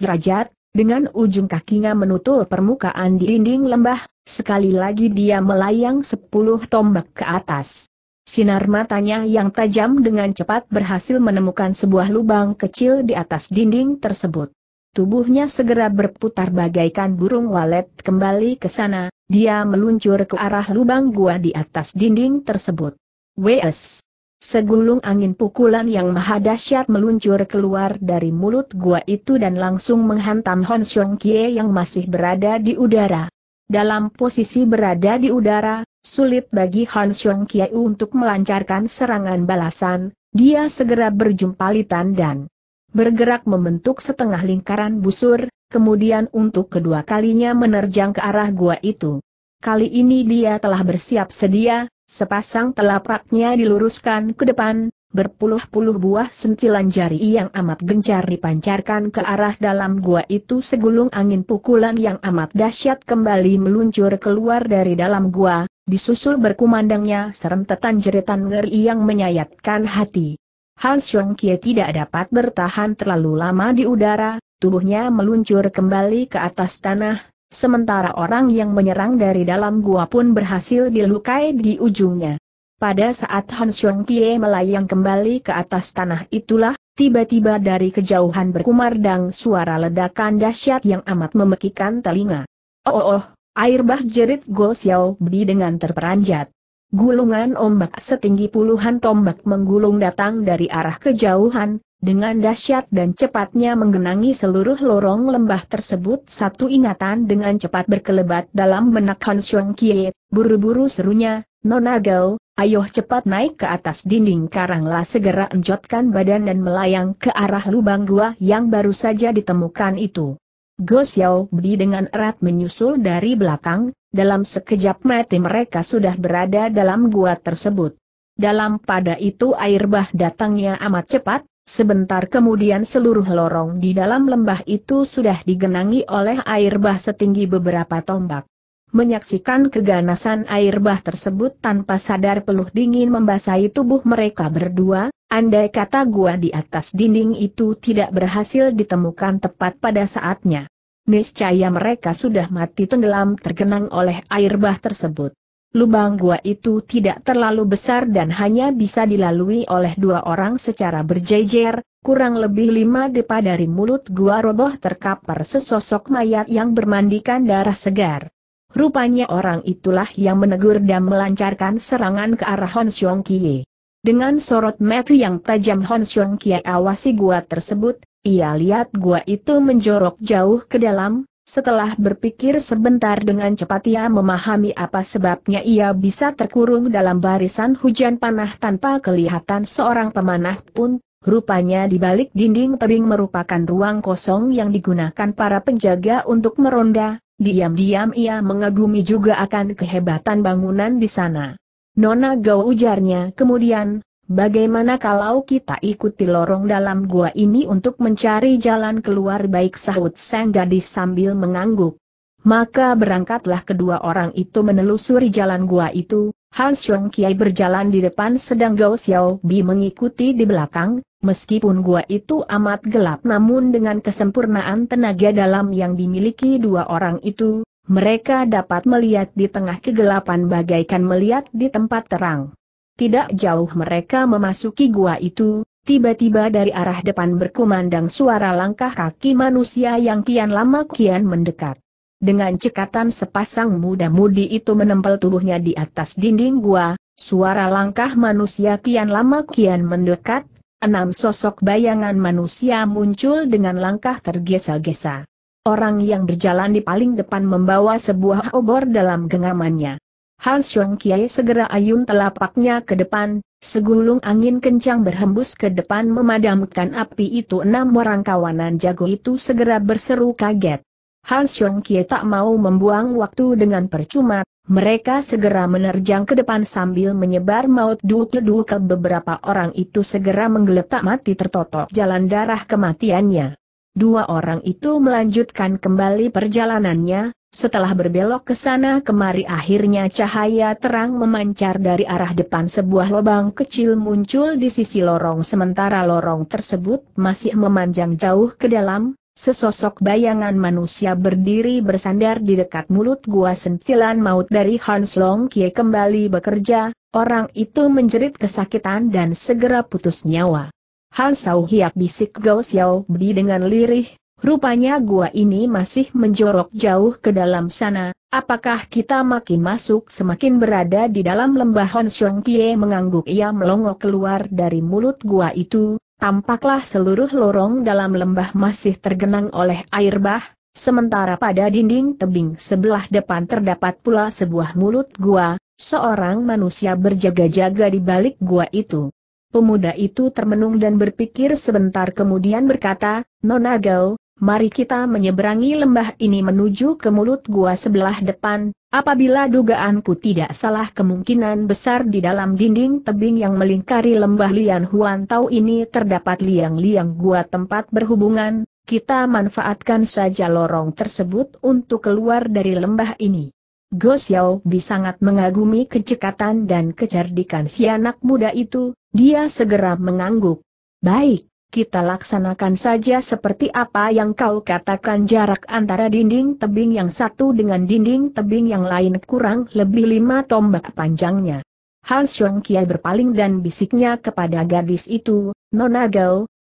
derajat, dengan ujung kakinya menutup permukaan di dinding lembah, sekali lagi dia melayang 10 tombak ke atas. Sinar matanya yang tajam dengan cepat berhasil menemukan sebuah lubang kecil di atas dinding tersebut. Tubuhnya segera berputar bagaikan burung walet kembali ke sana, dia meluncur ke arah lubang gua di atas dinding tersebut. Wes! Segulung angin pukulan yang maha dahsyat meluncur keluar dari mulut gua itu dan langsung menghantam Hon Xiong Kie yang masih berada di udara. Dalam posisi berada di udara, sulit bagi Hon Xiong Kie untuk melancarkan serangan balasan, dia segera berjumpa Litan dan bergerak membentuk setengah lingkaran busur, kemudian untuk kedua kalinya menerjang ke arah gua itu. Kali ini dia telah bersiap sedia, sepasang telapaknya diluruskan ke depan, berpuluh-puluh buah sentilan jari yang amat gencar dipancarkan ke arah dalam gua itu segulung angin pukulan yang amat dahsyat kembali meluncur keluar dari dalam gua, disusul berkumandangnya serentetan jeritan ngeri yang menyayatkan hati. Han Sung Kie tidak dapat bertahan terlalu lama di udara, tubuhnya meluncur kembali ke atas tanah, sementara orang yang menyerang dari dalam gua pun berhasil dilukai di ujungnya. Pada saat Han Sung Kie melayang kembali ke atas tanah itulah, tiba-tiba dari kejauhan berkumardang suara ledakan dahsyat yang amat memekikan telinga. Oh oh oh, air bah jerit Go Xiao Bi dengan terperanjat. Gulungan ombak setinggi puluhan tombak menggulung datang dari arah kejauhan, dengan dahsyat dan cepatnya menggenangi seluruh lorong lembah tersebut. Satu ingatan dengan cepat berkelebat dalam benak Han Xiong Kie, buru-buru serunya, Nonagao, Gao, Ayo cepat naik ke atas dinding karanglah segera enjotkan badan dan melayang ke arah lubang gua yang baru saja ditemukan itu. Go Xiao Bi dengan erat menyusul dari belakang, dalam sekejap mati mereka sudah berada dalam gua tersebut. Dalam pada itu air bah datangnya amat cepat, sebentar kemudian seluruh lorong di dalam lembah itu sudah digenangi oleh air bah setinggi beberapa tombak. Menyaksikan keganasan air bah tersebut tanpa sadar peluh dingin membasahi tubuh mereka berdua, andai kata gua di atas dinding itu tidak berhasil ditemukan tepat pada saatnya. Niscaya mereka sudah mati tenggelam tergenang oleh air bah tersebut. Lubang gua itu tidak terlalu besar dan hanya bisa dilalui oleh dua orang secara berjejer, kurang lebih lima depa dari mulut gua roboh terkapar sesosok mayat yang bermandikan darah segar. Rupanya orang itulah yang menegur dan melancarkan serangan ke arah Hon Xiong Kie. Dengan sorot mata yang tajam Hon Xiong Kie awasi gua tersebut, ia lihat gua itu menjorok jauh ke dalam, setelah berpikir sebentar dengan cepat ia memahami apa sebabnya ia bisa terkurung dalam barisan hujan panah tanpa kelihatan seorang pemanah pun, rupanya di balik dinding tebing merupakan ruang kosong yang digunakan para penjaga untuk meronda, diam-diam ia mengagumi juga akan kehebatan bangunan di sana. Nona Gau ujarnya kemudian, Bagaimana kalau kita ikuti lorong dalam gua ini untuk mencari jalan keluar baik sahut sang gadis sambil mengangguk. Maka berangkatlah kedua orang itu menelusuri jalan gua itu, Han Xiong Kiai berjalan di depan sedang Gao Xiao Bi mengikuti di belakang, meskipun gua itu amat gelap namun dengan kesempurnaan tenaga dalam yang dimiliki dua orang itu, mereka dapat melihat di tengah kegelapan bagaikan melihat di tempat terang. Tidak jauh mereka memasuki gua itu, tiba-tiba dari arah depan berkumandang suara langkah kaki manusia yang kian lama kian mendekat. Dengan cekatan sepasang muda-mudi itu menempel tubuhnya di atas dinding gua, suara langkah manusia kian lama kian mendekat, enam sosok bayangan manusia muncul dengan langkah tergesa-gesa. Orang yang berjalan di paling depan membawa sebuah obor dalam genggamannya. Han Siong Kiai segera ayun telapaknya ke depan, segulung angin kencang berhembus ke depan memadamkan api itu enam orang kawanan jago itu segera berseru kaget. Han Siong Kiai tak mau membuang waktu dengan percuma, mereka segera menerjang ke depan sambil menyebar maut duk-duk ke beberapa orang itu segera menggeletak mati tertotok jalan darah kematiannya. Dua orang itu melanjutkan kembali perjalanannya, setelah berbelok ke sana kemari akhirnya cahaya terang memancar dari arah depan sebuah lubang kecil muncul di sisi lorong sementara lorong tersebut masih memanjang jauh ke dalam, sesosok bayangan manusia berdiri bersandar di dekat mulut gua sentilan maut dari Hans Long Kie kembali bekerja, orang itu menjerit kesakitan dan segera putus nyawa. Hansau Hiap bisik Gao Xiao Bi dengan lirih, Rupanya gua ini masih menjorok jauh ke dalam sana, apakah kita makin masuk semakin berada di dalam lembah Hon Xiong Kie mengangguk ia melongo keluar dari mulut gua itu, tampaklah seluruh lorong dalam lembah masih tergenang oleh air bah, sementara pada dinding tebing sebelah depan terdapat pula sebuah mulut gua, seorang manusia berjaga-jaga di balik gua itu. Pemuda itu termenung dan berpikir sebentar kemudian berkata, Nona Gao, mari kita menyeberangi lembah ini menuju ke mulut gua sebelah depan, apabila dugaanku tidak salah kemungkinan besar di dalam dinding tebing yang melingkari lembah Lian Huan Tau ini terdapat liang-liang gua tempat berhubungan, kita manfaatkan saja lorong tersebut untuk keluar dari lembah ini. Go Xiao Bi sangat mengagumi kecekatan dan kecerdikan si anak muda itu, dia segera mengangguk. Baik, kita laksanakan saja seperti apa yang kau katakan jarak antara dinding tebing yang satu dengan dinding tebing yang lain kurang lebih lima tombak panjangnya. Han Xiong Kia berpaling dan bisiknya kepada gadis itu, Nona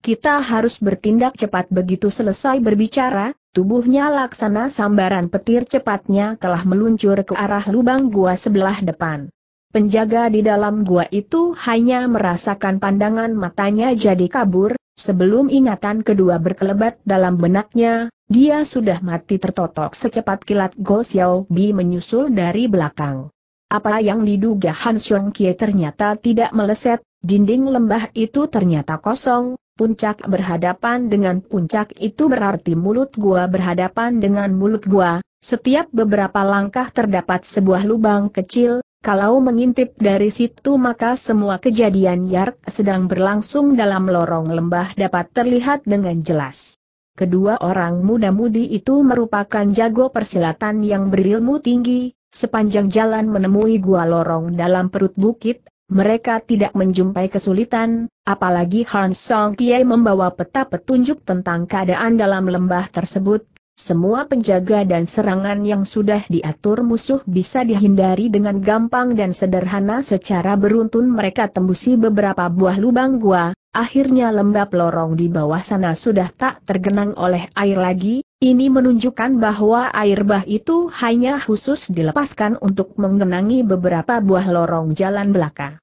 kita harus bertindak cepat begitu selesai berbicara, tubuhnya laksana sambaran petir cepatnya telah meluncur ke arah lubang gua sebelah depan. Penjaga di dalam gua itu hanya merasakan pandangan matanya jadi kabur, Sebelum ingatan kedua berkelebat dalam benaknya, dia sudah mati tertotok secepat kilat Go Xiao Bi menyusul dari belakang. Apa yang diduga Han Xiong Kie ternyata tidak meleset, dinding lembah itu ternyata kosong, puncak berhadapan dengan puncak itu berarti mulut gua berhadapan dengan mulut gua, setiap beberapa langkah terdapat sebuah lubang kecil, kalau mengintip dari situ maka semua kejadian yang sedang berlangsung dalam lorong lembah dapat terlihat dengan jelas. Kedua orang muda-mudi itu merupakan jago persilatan yang berilmu tinggi, sepanjang jalan menemui gua lorong dalam perut bukit, mereka tidak menjumpai kesulitan, apalagi Han Song Kiai membawa peta petunjuk tentang keadaan dalam lembah tersebut, semua penjaga dan serangan yang sudah diatur musuh bisa dihindari dengan gampang dan sederhana secara beruntun mereka tembusi beberapa buah lubang gua, akhirnya lembab lorong di bawah sana sudah tak tergenang oleh air lagi, ini menunjukkan bahwa air bah itu hanya khusus dilepaskan untuk menggenangi beberapa buah lorong jalan belakang.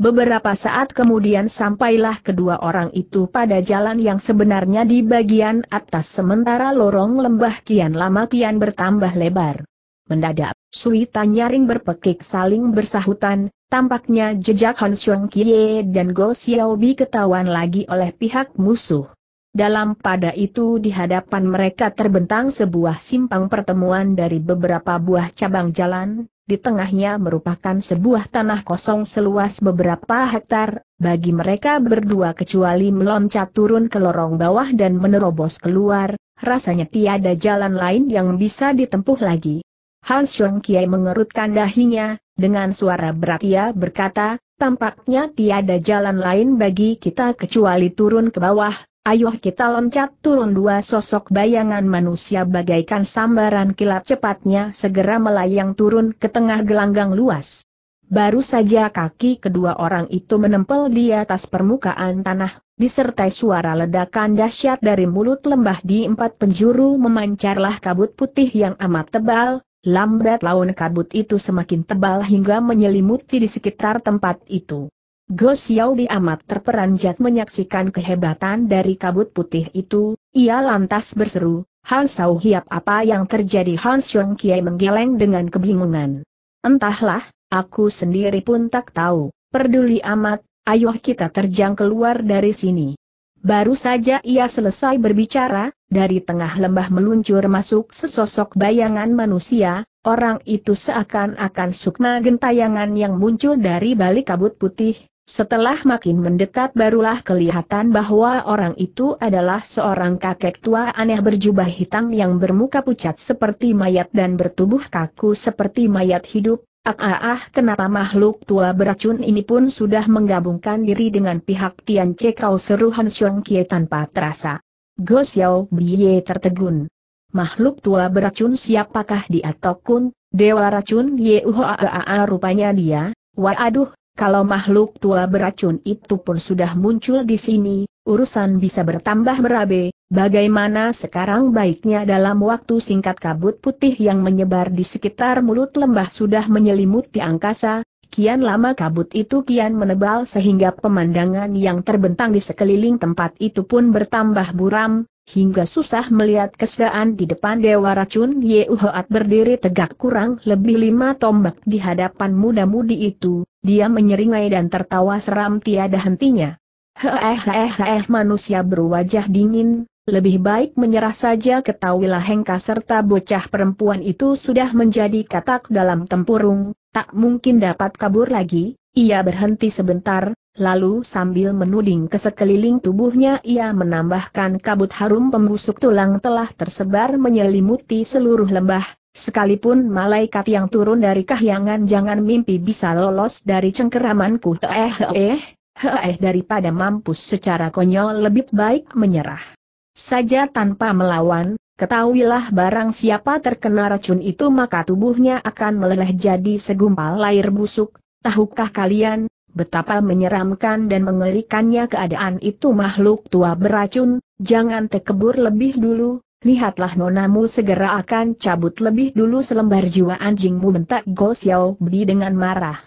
Beberapa saat kemudian sampailah kedua orang itu pada jalan yang sebenarnya di bagian atas sementara lorong lembah kian lama kian bertambah lebar. Mendadak, Sui Tanyaring berpekik saling bersahutan, tampaknya jejak Han Xiong Kie dan Go Xiaobi ketahuan lagi oleh pihak musuh. Dalam pada itu di hadapan mereka terbentang sebuah simpang pertemuan dari beberapa buah cabang jalan, di tengahnya merupakan sebuah tanah kosong seluas beberapa hektar, bagi mereka berdua kecuali meloncat turun ke lorong bawah dan menerobos keluar, rasanya tiada jalan lain yang bisa ditempuh lagi. Han Xiong Kiai mengerutkan dahinya, dengan suara berat ia berkata, tampaknya tiada jalan lain bagi kita kecuali turun ke bawah, Ayuh kita loncat turun dua sosok bayangan manusia bagaikan sambaran kilat cepatnya segera melayang turun ke tengah gelanggang luas. Baru saja kaki kedua orang itu menempel di atas permukaan tanah, disertai suara ledakan dahsyat dari mulut lembah di empat penjuru memancarlah kabut putih yang amat tebal, lambat laun kabut itu semakin tebal hingga menyelimuti di sekitar tempat itu. Go Xiaobi amat terperanjat menyaksikan kehebatan dari kabut putih itu, ia lantas berseru, Han Sao Hiap apa yang terjadi Han Xiong Kiai menggeleng dengan kebingungan. Entahlah, aku sendiri pun tak tahu, peduli amat, ayo kita terjang keluar dari sini. Baru saja ia selesai berbicara, dari tengah lembah meluncur masuk sesosok bayangan manusia, orang itu seakan-akan sukma gentayangan yang muncul dari balik kabut putih, setelah makin mendekat barulah kelihatan bahwa orang itu adalah seorang kakek tua aneh berjubah hitam yang bermuka pucat seperti mayat dan bertubuh kaku seperti mayat hidup. Ah, ah, ah kenapa makhluk tua beracun ini pun sudah menggabungkan diri dengan pihak Tian Kau seru Han Xiong Kie tanpa terasa. Go Xiao Biye tertegun. Makhluk tua beracun siapakah dia Tokun, Dewa racun Ye Uho ah, ah, ah rupanya dia, Waduh, kalau makhluk tua beracun itu pun sudah muncul di sini, urusan bisa bertambah berabe, bagaimana sekarang baiknya dalam waktu singkat kabut putih yang menyebar di sekitar mulut lembah sudah menyelimuti angkasa, kian lama kabut itu kian menebal sehingga pemandangan yang terbentang di sekeliling tempat itu pun bertambah buram, hingga susah melihat kesedihan di depan Dewa Racun Yehuat berdiri tegak kurang lebih lima tombak di hadapan muda-mudi itu, dia menyeringai dan tertawa seram tiada hentinya. Heeh manusia berwajah dingin, lebih baik menyerah saja ketahuilah Hengka serta bocah perempuan itu sudah menjadi katak dalam tempurung, tak mungkin dapat kabur lagi, ia berhenti sebentar, Lalu sambil menuding ke sekeliling tubuhnya ia menambahkan kabut harum pembusuk tulang telah tersebar menyelimuti seluruh lembah, sekalipun malaikat yang turun dari kahyangan jangan mimpi bisa lolos dari cengkeramanku. Eh eh, eh daripada mampus secara konyol lebih baik menyerah. Saja tanpa melawan, Ketahuilah barang siapa terkena racun itu maka tubuhnya akan meleleh jadi segumpal air busuk, tahukah kalian, Betapa menyeramkan dan mengerikannya keadaan itu makhluk tua beracun, jangan tekebur lebih dulu, lihatlah nonamu segera akan cabut lebih dulu selembar jiwa anjingmu bentak Go Xiao Bi dengan marah.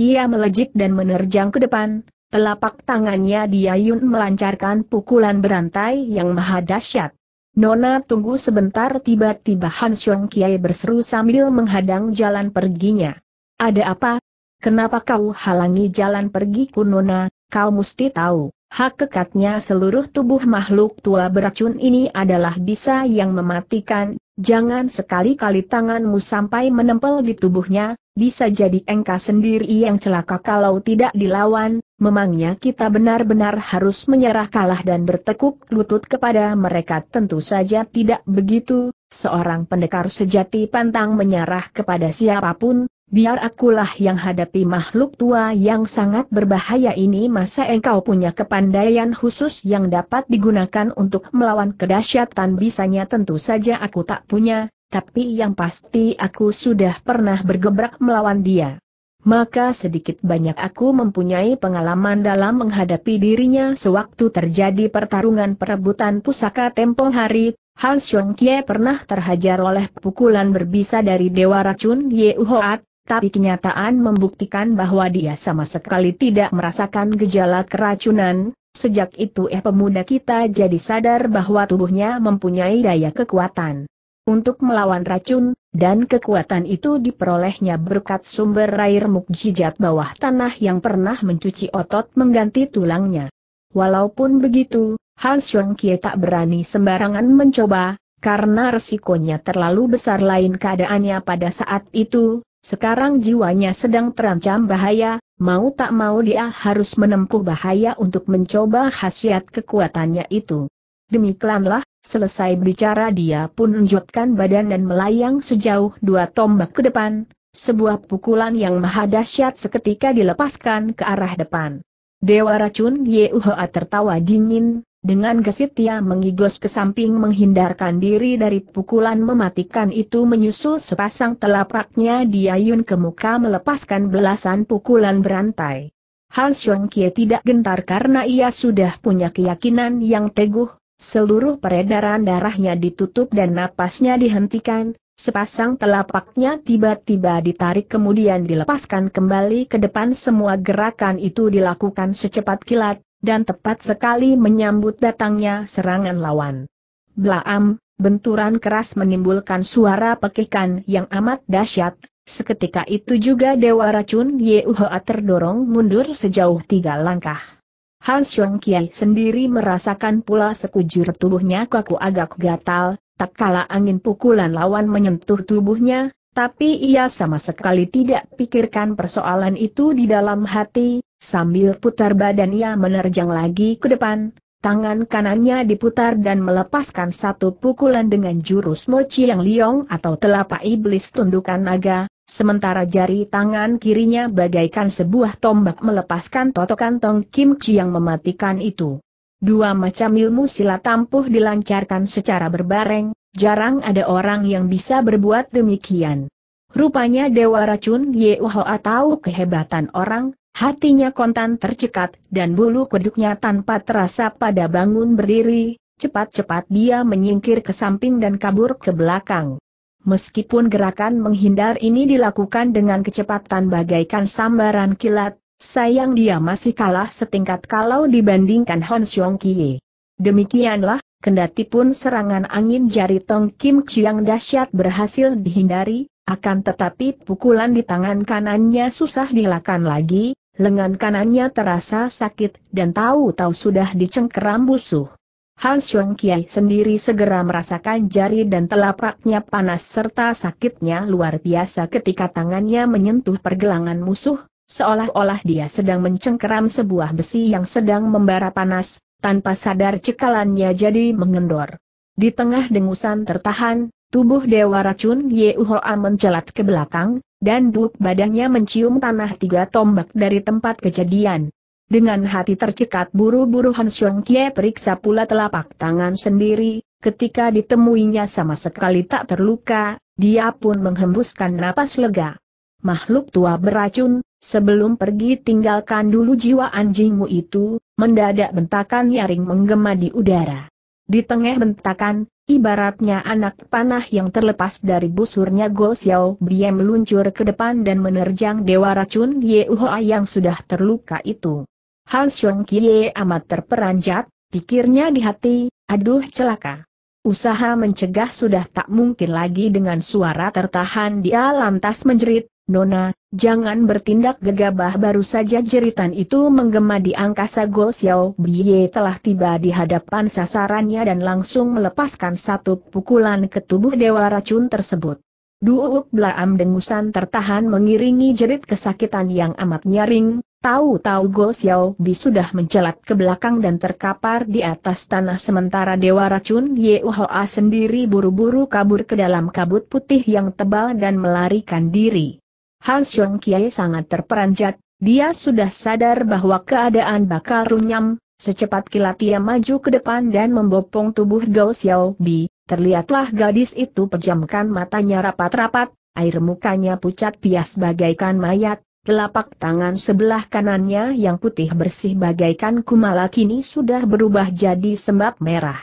Ia melejit dan menerjang ke depan, telapak tangannya Diayun melancarkan pukulan berantai yang maha dahsyat. Nona tunggu sebentar tiba-tiba Han Xiong Kiai berseru sambil menghadang jalan perginya. Ada apa, Kenapa kau halangi jalan pergi kunona, kau mesti tahu, hakikatnya seluruh tubuh makhluk tua beracun ini adalah bisa yang mematikan, jangan sekali-kali tanganmu sampai menempel di tubuhnya, bisa jadi engkau sendiri yang celaka kalau tidak dilawan, memangnya kita benar-benar harus menyerah kalah dan bertekuk lutut kepada mereka tentu saja tidak begitu, seorang pendekar sejati pantang menyerah kepada siapapun, Biar akulah yang hadapi makhluk tua yang sangat berbahaya ini masa engkau punya kepandaian khusus yang dapat digunakan untuk melawan kedahsyatan bisanya tentu saja aku tak punya, tapi yang pasti aku sudah pernah bergebrak melawan dia. Maka sedikit banyak aku mempunyai pengalaman dalam menghadapi dirinya sewaktu terjadi pertarungan perebutan pusaka tempong hari, hal Xiong Kie pernah terhajar oleh pukulan berbisa dari Dewa Racun Ye Uhoat, tapi kenyataan membuktikan bahwa dia sama sekali tidak merasakan gejala keracunan, sejak itu eh pemuda kita jadi sadar bahwa tubuhnya mempunyai daya kekuatan untuk melawan racun, dan kekuatan itu diperolehnya berkat sumber air mukjizat bawah tanah yang pernah mencuci otot mengganti tulangnya. Walaupun begitu, Han Xiong Kie tak berani sembarangan mencoba, karena resikonya terlalu besar lain keadaannya pada saat itu, sekarang jiwanya sedang terancam bahaya, mau tak mau dia harus menempuh bahaya untuk mencoba khasiat kekuatannya itu. Demikianlah, selesai bicara dia pun unjukkan badan dan melayang sejauh dua tombak ke depan, sebuah pukulan yang maha dahsyat seketika dilepaskan ke arah depan. Dewa racun Yehuha tertawa dingin, dengan gesit ia mengigos ke samping menghindarkan diri dari pukulan mematikan itu menyusul sepasang telapaknya diayun ke muka melepaskan belasan pukulan berantai. Han Xiong Kie tidak gentar karena ia sudah punya keyakinan yang teguh, seluruh peredaran darahnya ditutup dan napasnya dihentikan, sepasang telapaknya tiba-tiba ditarik kemudian dilepaskan kembali ke depan semua gerakan itu dilakukan secepat kilat, dan tepat sekali menyambut datangnya serangan lawan. Blaam, benturan keras menimbulkan suara pekikan yang amat dahsyat, seketika itu juga Dewa Racun Yehuha terdorong mundur sejauh tiga langkah. Hans Chong Kiai sendiri merasakan pula sekujur tubuhnya kaku agak gatal, tak kala angin pukulan lawan menyentuh tubuhnya, tapi ia sama sekali tidak pikirkan persoalan itu di dalam hati, Sambil putar badan ia menerjang lagi ke depan, tangan kanannya diputar dan melepaskan satu pukulan dengan jurus mochi yang liong atau telapak iblis tundukan naga, sementara jari tangan kirinya bagaikan sebuah tombak melepaskan totokan tong kimchi yang mematikan itu. Dua macam ilmu silat tampuh dilancarkan secara berbareng, jarang ada orang yang bisa berbuat demikian. Rupanya Dewa Racun Yehoa atau kehebatan orang, Hatinya kontan tercekat, dan bulu kuduknya tanpa terasa pada bangun berdiri, cepat-cepat dia menyingkir ke samping dan kabur ke belakang. Meskipun gerakan menghindar ini dilakukan dengan kecepatan bagaikan sambaran kilat, sayang dia masih kalah setingkat kalau dibandingkan Hon Xiong Kie. Demikianlah, kendati pun serangan angin jari Tong Kim Chiang dahsyat berhasil dihindari, akan tetapi pukulan di tangan kanannya susah dilakukan lagi, lengan kanannya terasa sakit dan tahu-tahu sudah dicengkeram busuh. Han Xiong Kiai sendiri segera merasakan jari dan telapaknya panas serta sakitnya luar biasa ketika tangannya menyentuh pergelangan musuh, seolah-olah dia sedang mencengkeram sebuah besi yang sedang membara panas, tanpa sadar cekalannya jadi mengendor. Di tengah dengusan tertahan, tubuh Dewa Racun Ye Uhoa mencelat ke belakang, dan duk badannya mencium tanah tiga tombak dari tempat kejadian. Dengan hati tercekat buru-buru Han Xiong Kie periksa pula telapak tangan sendiri, ketika ditemuinya sama sekali tak terluka, dia pun menghembuskan napas lega. Makhluk tua beracun, sebelum pergi tinggalkan dulu jiwa anjingmu itu, mendadak bentakan nyaring menggema di udara. Di tengah bentakan, Ibaratnya anak panah yang terlepas dari busurnya Go Xiao Bie meluncur ke depan dan menerjang Dewa Racun Ye Uhoa yang sudah terluka itu. Hal Xiong Kie amat terperanjat, pikirnya di hati, aduh celaka. Usaha mencegah sudah tak mungkin lagi dengan suara tertahan dia lantas menjerit, Nona, jangan bertindak gegabah baru saja jeritan itu menggema di angkasa Go Xiao Biye telah tiba di hadapan sasarannya dan langsung melepaskan satu pukulan ke tubuh dewa racun tersebut. Duuk Blaam dengusan tertahan mengiringi jerit kesakitan yang amat nyaring, tahu-tahu Go Xiao Bi sudah mencelat ke belakang dan terkapar di atas tanah sementara dewa racun Ye Hoa sendiri buru-buru kabur ke dalam kabut putih yang tebal dan melarikan diri. Han Xiong Kiai sangat terperanjat, dia sudah sadar bahwa keadaan bakal runyam, secepat kilat ia maju ke depan dan membopong tubuh Gao Xiao Bi, terlihatlah gadis itu pejamkan matanya rapat-rapat, air mukanya pucat pias bagaikan mayat, Telapak tangan sebelah kanannya yang putih bersih bagaikan kumala kini sudah berubah jadi sembab merah.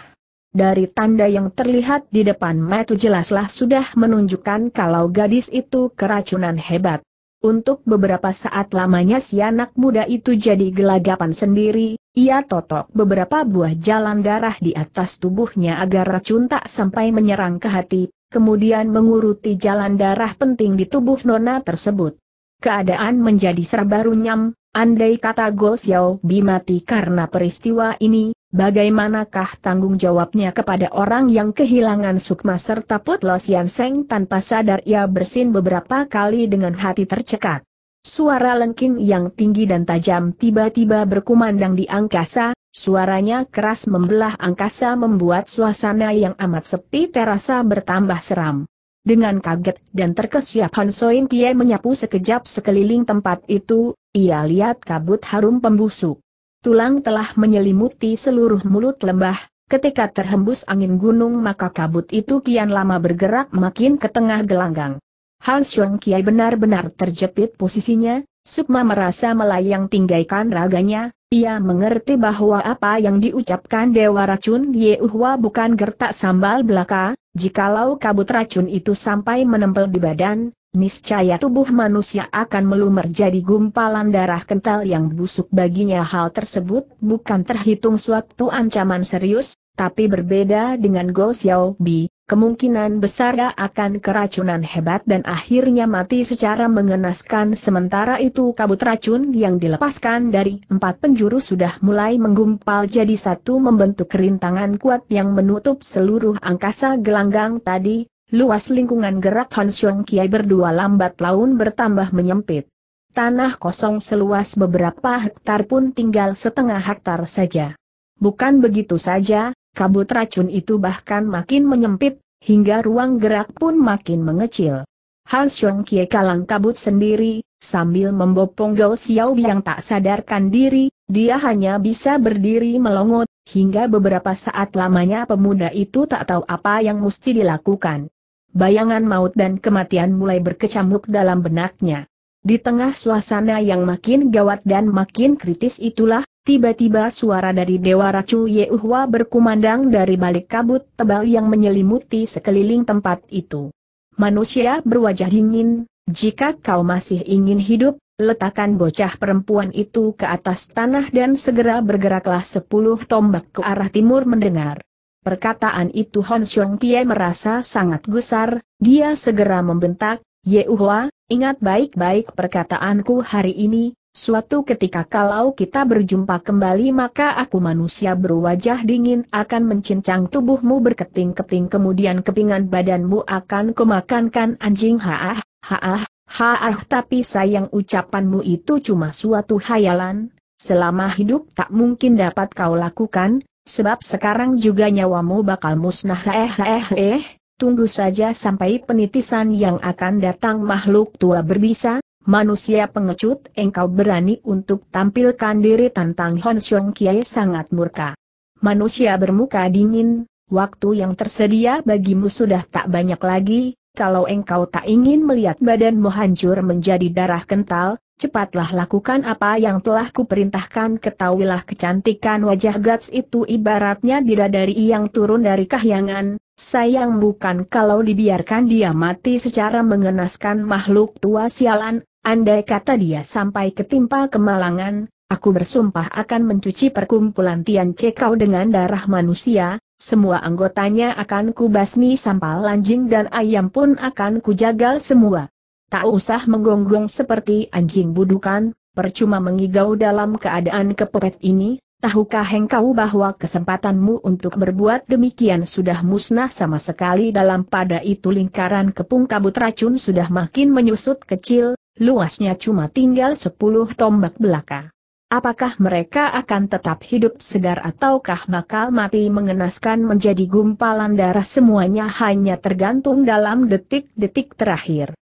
Dari tanda yang terlihat di depan mata jelaslah sudah menunjukkan kalau gadis itu keracunan hebat. Untuk beberapa saat lamanya si anak muda itu jadi gelagapan sendiri, ia totok beberapa buah jalan darah di atas tubuhnya agar racun tak sampai menyerang ke hati, kemudian menguruti jalan darah penting di tubuh nona tersebut. Keadaan menjadi serba runyam, andai kata Go Xiao Bi mati karena peristiwa ini, Bagaimanakah tanggung jawabnya kepada orang yang kehilangan sukma serta putlos Yan Seng tanpa sadar ia bersin beberapa kali dengan hati tercekat. Suara lengking yang tinggi dan tajam tiba-tiba berkumandang di angkasa, suaranya keras membelah angkasa membuat suasana yang amat sepi terasa bertambah seram. Dengan kaget dan terkesiap Han Soin Tie menyapu sekejap sekeliling tempat itu, ia lihat kabut harum pembusuk tulang telah menyelimuti seluruh mulut lembah, ketika terhembus angin gunung maka kabut itu kian lama bergerak makin ke tengah gelanggang. Hal Xiong Kiai benar-benar terjepit posisinya, Sukma merasa melayang tinggaikan raganya, ia mengerti bahwa apa yang diucapkan Dewa Racun Yehuwa bukan gertak sambal belaka, jikalau kabut racun itu sampai menempel di badan, Niscaya tubuh manusia akan melumer jadi gumpalan darah kental yang busuk baginya hal tersebut bukan terhitung suatu ancaman serius, tapi berbeda dengan Go Bi, kemungkinan besar akan keracunan hebat dan akhirnya mati secara mengenaskan sementara itu kabut racun yang dilepaskan dari empat penjuru sudah mulai menggumpal jadi satu membentuk rintangan kuat yang menutup seluruh angkasa gelanggang tadi, luas lingkungan gerak Han Xiong Kiai berdua lambat laun bertambah menyempit. Tanah kosong seluas beberapa hektar pun tinggal setengah hektar saja. Bukan begitu saja, kabut racun itu bahkan makin menyempit, hingga ruang gerak pun makin mengecil. Han Xiong Kie kalang kabut sendiri, sambil membopong Gao Xiao yang tak sadarkan diri, dia hanya bisa berdiri melongot, hingga beberapa saat lamanya pemuda itu tak tahu apa yang mesti dilakukan bayangan maut dan kematian mulai berkecamuk dalam benaknya. Di tengah suasana yang makin gawat dan makin kritis itulah, tiba-tiba suara dari Dewa Racu Yehuwa berkumandang dari balik kabut tebal yang menyelimuti sekeliling tempat itu. Manusia berwajah dingin, jika kau masih ingin hidup, letakkan bocah perempuan itu ke atas tanah dan segera bergeraklah sepuluh tombak ke arah timur mendengar. Perkataan itu Hon Xiong Tie merasa sangat gusar, dia segera membentak, Ye Uhua, ingat baik-baik perkataanku hari ini, suatu ketika kalau kita berjumpa kembali maka aku manusia berwajah dingin akan mencincang tubuhmu berketing-keting kemudian kepingan badanmu akan kemakankan anjing haah, haah, haah tapi sayang ucapanmu itu cuma suatu hayalan, selama hidup tak mungkin dapat kau lakukan, Sebab sekarang juga nyawamu bakal musnah eh eh eh, tunggu saja sampai penitisan yang akan datang makhluk tua berbisa, manusia pengecut engkau berani untuk tampilkan diri tentang Hon Xiong Kiai sangat murka. Manusia bermuka dingin, waktu yang tersedia bagimu sudah tak banyak lagi, kalau engkau tak ingin melihat badanmu hancur menjadi darah kental, cepatlah lakukan apa yang telah kuperintahkan ketahuilah kecantikan wajah Gats itu ibaratnya bidadari yang turun dari kahyangan, sayang bukan kalau dibiarkan dia mati secara mengenaskan makhluk tua sialan, andai kata dia sampai ketimpa kemalangan, aku bersumpah akan mencuci perkumpulan Tian Cekau dengan darah manusia, semua anggotanya akan kubasmi sampal anjing dan ayam pun akan kujagal semua. Tak usah menggonggong seperti anjing budukan, percuma mengigau dalam keadaan kepepet ini, tahukah engkau bahwa kesempatanmu untuk berbuat demikian sudah musnah sama sekali dalam pada itu lingkaran kepung kabut racun sudah makin menyusut kecil, luasnya cuma tinggal sepuluh tombak belaka. Apakah mereka akan tetap hidup segar ataukah bakal mati mengenaskan menjadi gumpalan darah semuanya hanya tergantung dalam detik-detik terakhir.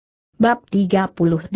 Bab 38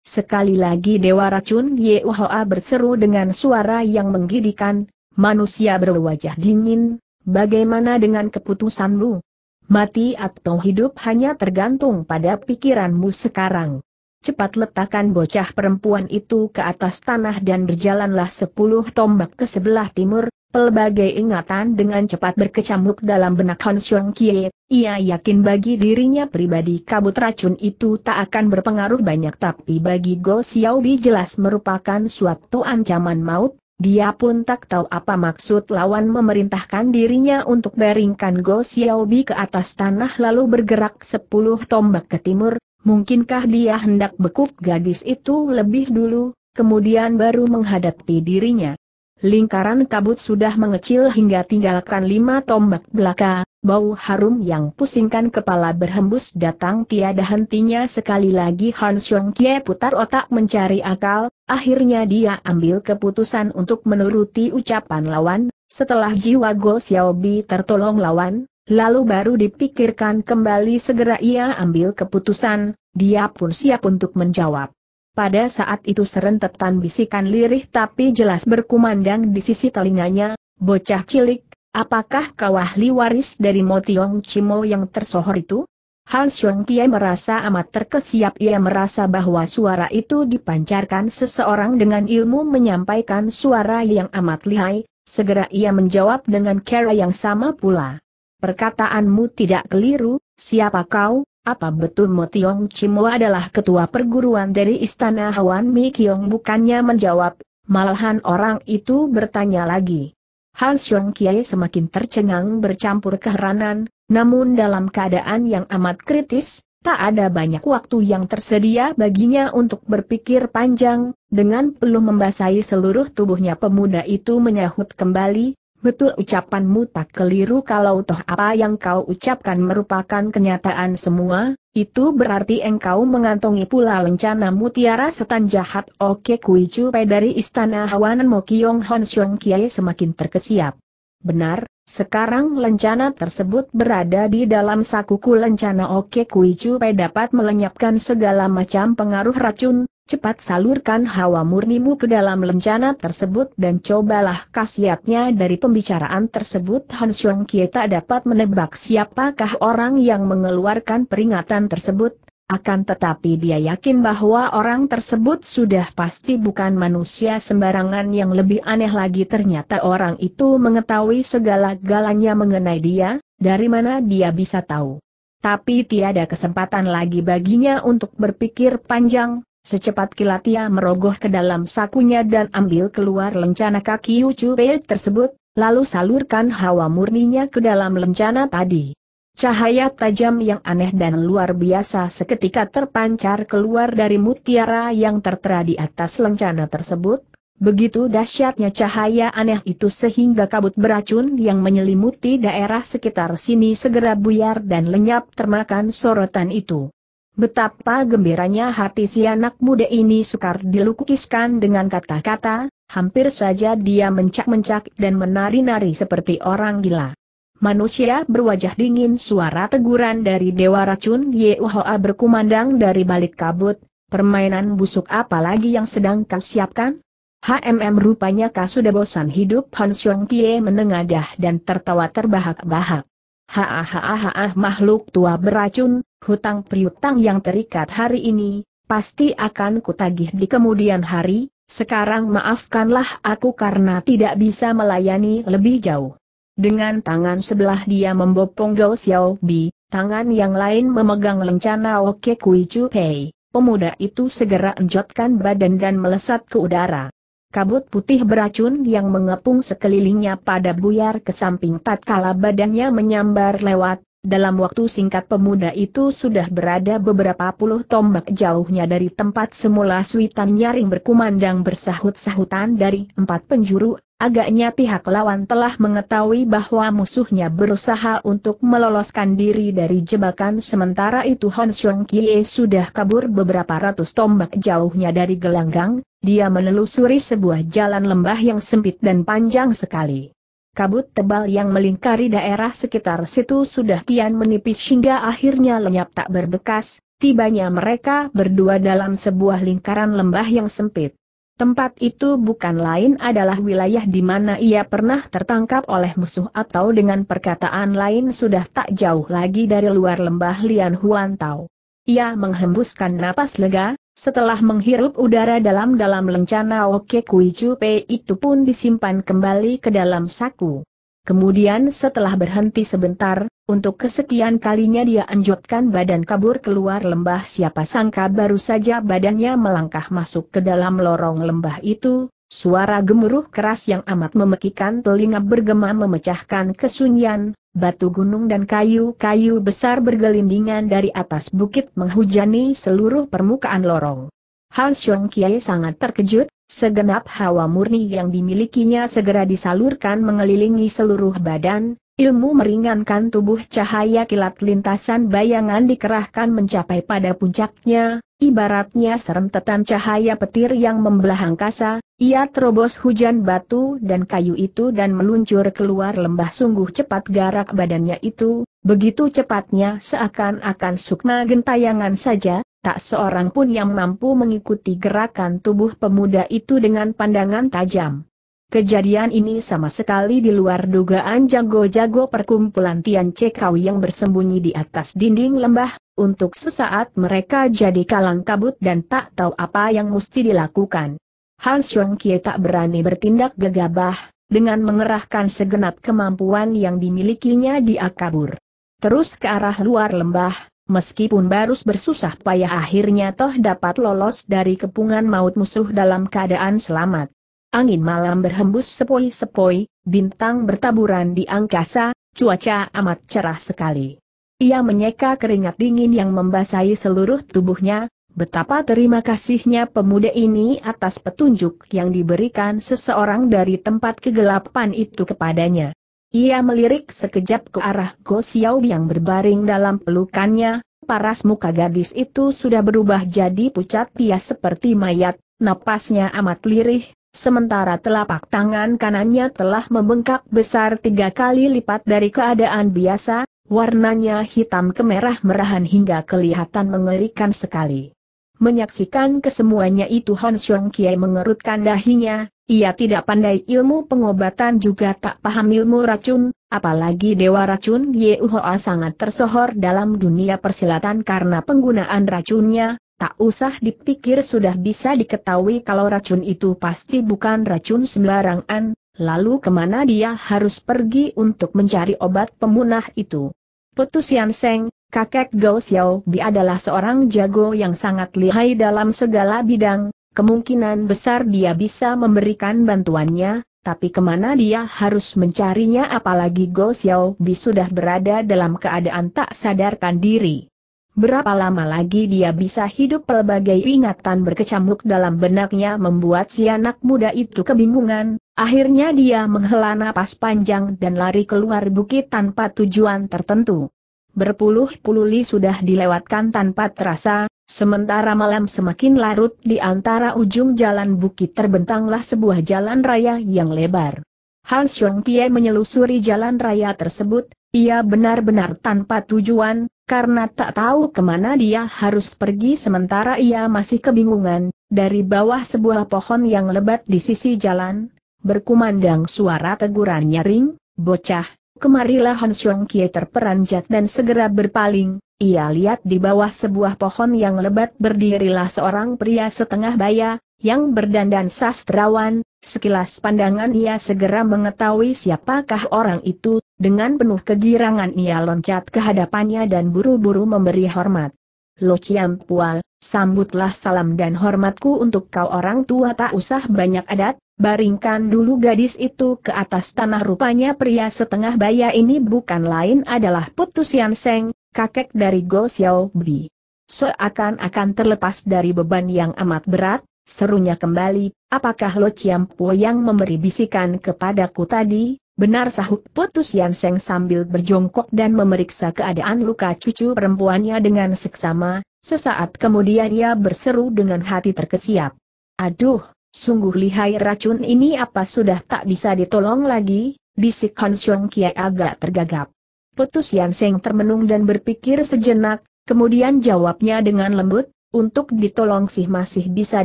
Sekali lagi Dewa Racun Yehoa berseru dengan suara yang menggidikan, manusia berwajah dingin, bagaimana dengan keputusanmu? Mati atau hidup hanya tergantung pada pikiranmu sekarang. Cepat letakkan bocah perempuan itu ke atas tanah dan berjalanlah sepuluh tombak ke sebelah timur, Pelbagai ingatan dengan cepat berkecamuk dalam benak Han Xiong Kie, ia yakin bagi dirinya pribadi kabut racun itu tak akan berpengaruh banyak tapi bagi Go Xiao Bi jelas merupakan suatu ancaman maut, dia pun tak tahu apa maksud lawan memerintahkan dirinya untuk baringkan Go Xiao Bi ke atas tanah lalu bergerak sepuluh tombak ke timur, mungkinkah dia hendak bekuk gadis itu lebih dulu, kemudian baru menghadapi dirinya. Lingkaran kabut sudah mengecil hingga tinggalkan lima tombak belaka, bau harum yang pusingkan kepala berhembus datang tiada hentinya sekali lagi Han Xiong Kie putar otak mencari akal, akhirnya dia ambil keputusan untuk menuruti ucapan lawan, setelah jiwa Go Xiao Bi tertolong lawan, lalu baru dipikirkan kembali segera ia ambil keputusan, dia pun siap untuk menjawab. Pada saat itu serentetan bisikan lirih tapi jelas berkumandang di sisi telinganya, bocah cilik, apakah kau ahli waris dari Motiong Cimo yang tersohor itu? Han Xiong Kie merasa amat terkesiap ia merasa bahwa suara itu dipancarkan seseorang dengan ilmu menyampaikan suara yang amat lihai, segera ia menjawab dengan cara yang sama pula. Perkataanmu tidak keliru, siapa kau, apa betul Mo Tiong Chimo adalah ketua perguruan dari istana Hawan Mi Kiong? bukannya menjawab, malahan orang itu bertanya lagi. Han Xiong Kiai semakin tercengang bercampur keheranan, namun dalam keadaan yang amat kritis, tak ada banyak waktu yang tersedia baginya untuk berpikir panjang, dengan peluh membasahi seluruh tubuhnya pemuda itu menyahut kembali, Betul ucapanmu tak keliru kalau toh apa yang kau ucapkan merupakan kenyataan semua, itu berarti engkau mengantongi pula lencana mutiara setan jahat Oke Kui Chupe dari Istana Hawanan Mokyong Hon Xiong Kiai semakin terkesiap. Benar, sekarang lencana tersebut berada di dalam sakuku lencana Oke Kui Chupe dapat melenyapkan segala macam pengaruh racun, cepat salurkan hawa murnimu ke dalam lencana tersebut dan cobalah khasiatnya dari pembicaraan tersebut Han Xiong Kie tak dapat menebak siapakah orang yang mengeluarkan peringatan tersebut, akan tetapi dia yakin bahwa orang tersebut sudah pasti bukan manusia sembarangan yang lebih aneh lagi ternyata orang itu mengetahui segala galanya mengenai dia, dari mana dia bisa tahu. Tapi tiada kesempatan lagi baginya untuk berpikir panjang, Secepat kilat ia merogoh ke dalam sakunya dan ambil keluar lencana kaki Ucu Pei tersebut, lalu salurkan hawa murninya ke dalam lencana tadi. Cahaya tajam yang aneh dan luar biasa seketika terpancar keluar dari mutiara yang tertera di atas lencana tersebut, Begitu dahsyatnya cahaya aneh itu sehingga kabut beracun yang menyelimuti daerah sekitar sini segera buyar dan lenyap termakan sorotan itu. Betapa gembiranya hati si anak muda ini sukar dilukiskan dengan kata-kata, hampir saja dia mencak-mencak dan menari-nari seperti orang gila. Manusia berwajah dingin suara teguran dari Dewa Racun Yehoa berkumandang dari balik kabut, permainan busuk apa lagi yang sedang kau siapkan? HMM rupanya kau sudah bosan hidup Han Xiong Kie menengadah dan tertawa terbahak-bahak. Hahaha makhluk tua beracun, hutang piutang yang terikat hari ini, pasti akan kutagih di kemudian hari, sekarang maafkanlah aku karena tidak bisa melayani lebih jauh. Dengan tangan sebelah dia membopong Gao Xiao Xiaobi, tangan yang lain memegang lencana Oke Kui Chu Pei. Pemuda itu segera enjotkan badan dan melesat ke udara. Kabut putih beracun yang mengepung sekelilingnya pada buyar ke samping tatkala badannya menyambar lewat, dalam waktu singkat pemuda itu sudah berada beberapa puluh tombak jauhnya dari tempat semula suitan nyaring berkumandang bersahut-sahutan dari empat penjuru, agaknya pihak lawan telah mengetahui bahwa musuhnya berusaha untuk meloloskan diri dari jebakan sementara itu Hon Xiong Kie sudah kabur beberapa ratus tombak jauhnya dari gelanggang, dia menelusuri sebuah jalan lembah yang sempit dan panjang sekali kabut tebal yang melingkari daerah sekitar situ sudah kian menipis hingga akhirnya lenyap tak berbekas, tibanya mereka berdua dalam sebuah lingkaran lembah yang sempit. Tempat itu bukan lain adalah wilayah di mana ia pernah tertangkap oleh musuh atau dengan perkataan lain sudah tak jauh lagi dari luar lembah Lian Huan Tao. Ia menghembuskan napas lega, setelah menghirup udara dalam-dalam lencana Oke Kui itu pun disimpan kembali ke dalam saku. Kemudian setelah berhenti sebentar, untuk kesekian kalinya dia anjotkan badan kabur keluar lembah siapa sangka baru saja badannya melangkah masuk ke dalam lorong lembah itu, Suara gemuruh keras yang amat memekikan telinga bergema memecahkan kesunyian, batu gunung dan kayu-kayu besar bergelindingan dari atas bukit menghujani seluruh permukaan lorong. Hans Xiong Kiai sangat terkejut, segenap hawa murni yang dimilikinya segera disalurkan mengelilingi seluruh badan, ilmu meringankan tubuh cahaya kilat lintasan bayangan dikerahkan mencapai pada puncaknya, Ibaratnya serentetan cahaya petir yang membelah angkasa, ia terobos hujan batu dan kayu itu dan meluncur keluar lembah sungguh cepat garak badannya itu, begitu cepatnya seakan-akan sukma gentayangan saja, tak seorang pun yang mampu mengikuti gerakan tubuh pemuda itu dengan pandangan tajam. Kejadian ini sama sekali di luar dugaan jago-jago perkumpulan Tian Cekau yang bersembunyi di atas dinding lembah, untuk sesaat mereka jadi kalang kabut dan tak tahu apa yang mesti dilakukan. Hans Kie tak berani bertindak gegabah, dengan mengerahkan segenap kemampuan yang dimilikinya dia kabur. Terus ke arah luar lembah, meskipun baru bersusah payah akhirnya toh dapat lolos dari kepungan maut musuh dalam keadaan selamat. Angin malam berhembus sepoi-sepoi, bintang bertaburan di angkasa, cuaca amat cerah sekali. Ia menyeka keringat dingin yang membasahi seluruh tubuhnya, betapa terima kasihnya pemuda ini atas petunjuk yang diberikan seseorang dari tempat kegelapan itu kepadanya. Ia melirik sekejap ke arah Go Xiao yang berbaring dalam pelukannya, paras muka gadis itu sudah berubah jadi pucat pia seperti mayat, napasnya amat lirih, sementara telapak tangan kanannya telah membengkak besar tiga kali lipat dari keadaan biasa, Warnanya hitam kemerah-merahan hingga kelihatan mengerikan sekali. Menyaksikan kesemuanya itu Hon Xiong Kiai mengerutkan dahinya, ia tidak pandai ilmu pengobatan juga tak paham ilmu racun, apalagi dewa racun Ye Uhoa sangat tersohor dalam dunia persilatan karena penggunaan racunnya, tak usah dipikir sudah bisa diketahui kalau racun itu pasti bukan racun sembarangan, lalu kemana dia harus pergi untuk mencari obat pemunah itu. Putus Yan Seng, kakek Gao Xiao Bi adalah seorang jago yang sangat lihai dalam segala bidang, kemungkinan besar dia bisa memberikan bantuannya, tapi kemana dia harus mencarinya apalagi Gao Xiao Bi sudah berada dalam keadaan tak sadarkan diri. Berapa lama lagi dia bisa hidup pelbagai ingatan berkecamuk dalam benaknya membuat si anak muda itu kebingungan, Akhirnya dia menghela napas panjang dan lari keluar bukit tanpa tujuan tertentu. Berpuluh-puluh li sudah dilewatkan tanpa terasa, sementara malam semakin larut di antara ujung jalan bukit terbentanglah sebuah jalan raya yang lebar. Han Xiong Kie menyelusuri jalan raya tersebut, ia benar-benar tanpa tujuan, karena tak tahu kemana dia harus pergi sementara ia masih kebingungan, dari bawah sebuah pohon yang lebat di sisi jalan, berkumandang suara teguran nyaring, bocah, kemarilah Han Xiong Kie terperanjat dan segera berpaling, ia lihat di bawah sebuah pohon yang lebat berdirilah seorang pria setengah baya, yang berdandan sastrawan, sekilas pandangan ia segera mengetahui siapakah orang itu, dengan penuh kegirangan ia loncat ke hadapannya dan buru-buru memberi hormat. Lo Ciampual, sambutlah salam dan hormatku untuk kau orang tua tak usah banyak adat, Baringkan dulu gadis itu ke atas tanah rupanya pria setengah baya ini bukan lain adalah Putu Sian Seng, kakek dari Go Xiao Bi. Seakan-akan terlepas dari beban yang amat berat, serunya kembali, apakah Lo Po yang memberi bisikan kepadaku tadi, Benar sahut Putu Sian Seng sambil berjongkok dan memeriksa keadaan luka cucu perempuannya dengan seksama, sesaat kemudian ia berseru dengan hati terkesiap. Aduh, Sungguh lihai racun ini apa sudah tak bisa ditolong lagi, bisik Han Xiong Kie agak tergagap. Putus Yan Seng termenung dan berpikir sejenak, kemudian jawabnya dengan lembut, untuk ditolong sih masih bisa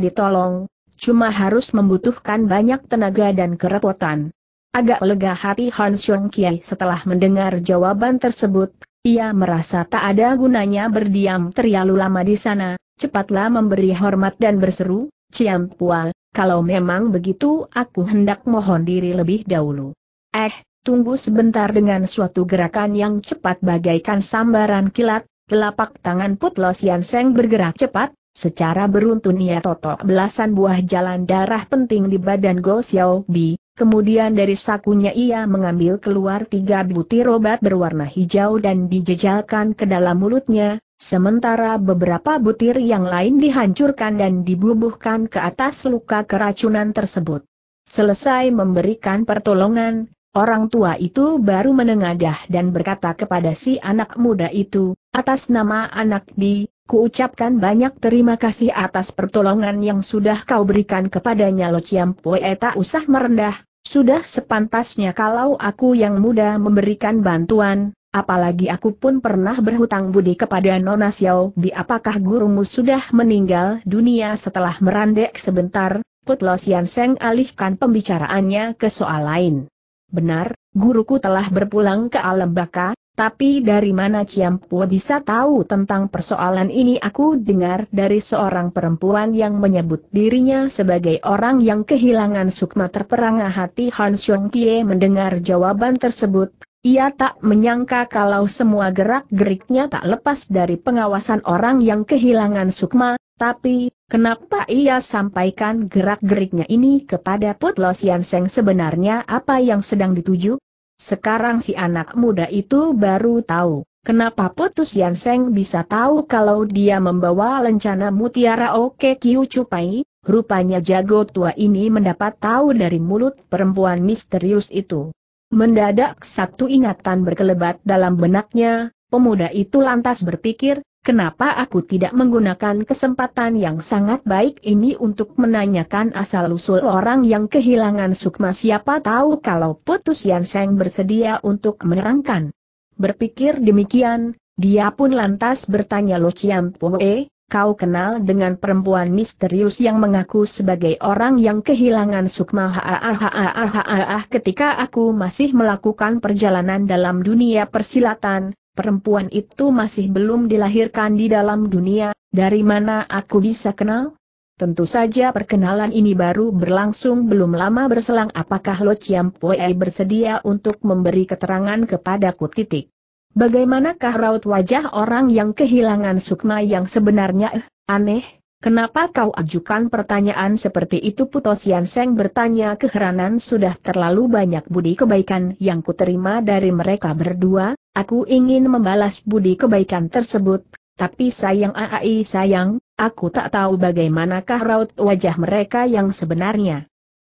ditolong, cuma harus membutuhkan banyak tenaga dan kerepotan. Agak lega hati Han Xiong Kie setelah mendengar jawaban tersebut, ia merasa tak ada gunanya berdiam terlalu lama di sana, cepatlah memberi hormat dan berseru, Ciam Pual, kalau memang begitu aku hendak mohon diri lebih dahulu. Eh, tunggu sebentar dengan suatu gerakan yang cepat bagaikan sambaran kilat, telapak tangan Putlos Seng bergerak cepat, Secara beruntun ia totok belasan buah jalan darah penting di badan Go Xiao Bi, kemudian dari sakunya ia mengambil keluar tiga butir obat berwarna hijau dan dijejalkan ke dalam mulutnya, Sementara beberapa butir yang lain dihancurkan dan dibubuhkan ke atas luka keracunan tersebut. Selesai memberikan pertolongan, orang tua itu baru menengadah dan berkata kepada si anak muda itu, atas nama anak di, kuucapkan banyak terima kasih atas pertolongan yang sudah kau berikan kepadanya Lo ciam Poeta eh, usah merendah, sudah sepantasnya kalau aku yang muda memberikan bantuan, Apalagi aku pun pernah berhutang budi kepada Nona Bi apakah gurumu sudah meninggal dunia setelah merandek sebentar, Put Lo Sian Seng alihkan pembicaraannya ke soal lain. Benar, guruku telah berpulang ke alam baka, tapi dari mana Ciampua bisa tahu tentang persoalan ini aku dengar dari seorang perempuan yang menyebut dirinya sebagai orang yang kehilangan sukma terperangah hati Han Xiong Kie mendengar jawaban tersebut, ia tak menyangka kalau semua gerak-geriknya tak lepas dari pengawasan orang yang kehilangan sukma, tapi, kenapa ia sampaikan gerak-geriknya ini kepada Putlo Sian Seng sebenarnya apa yang sedang dituju? Sekarang si anak muda itu baru tahu, kenapa Putu Sian Seng bisa tahu kalau dia membawa lencana mutiara Oke Kiu Cupai, rupanya jago tua ini mendapat tahu dari mulut perempuan misterius itu. Mendadak satu ingatan berkelebat dalam benaknya, pemuda itu lantas berpikir, kenapa aku tidak menggunakan kesempatan yang sangat baik ini untuk menanyakan asal-usul orang yang kehilangan sukma siapa tahu kalau putus Yan Seng bersedia untuk menerangkan. Berpikir demikian, dia pun lantas bertanya Lo Chiam Poe, kau kenal dengan perempuan misterius yang mengaku sebagai orang yang kehilangan sukma haahahahahaah ketika aku masih melakukan perjalanan dalam dunia persilatan, perempuan itu masih belum dilahirkan di dalam dunia, dari mana aku bisa kenal? Tentu saja perkenalan ini baru berlangsung belum lama berselang apakah Lo Chiam Pue bersedia untuk memberi keterangan kepadaku titik. Bagaimanakah raut wajah orang yang kehilangan sukma yang sebenarnya eh, aneh? Kenapa kau ajukan pertanyaan seperti itu Putosian Seng bertanya keheranan sudah terlalu banyak budi kebaikan yang kuterima dari mereka berdua, aku ingin membalas budi kebaikan tersebut, tapi sayang aai sayang, aku tak tahu bagaimanakah raut wajah mereka yang sebenarnya.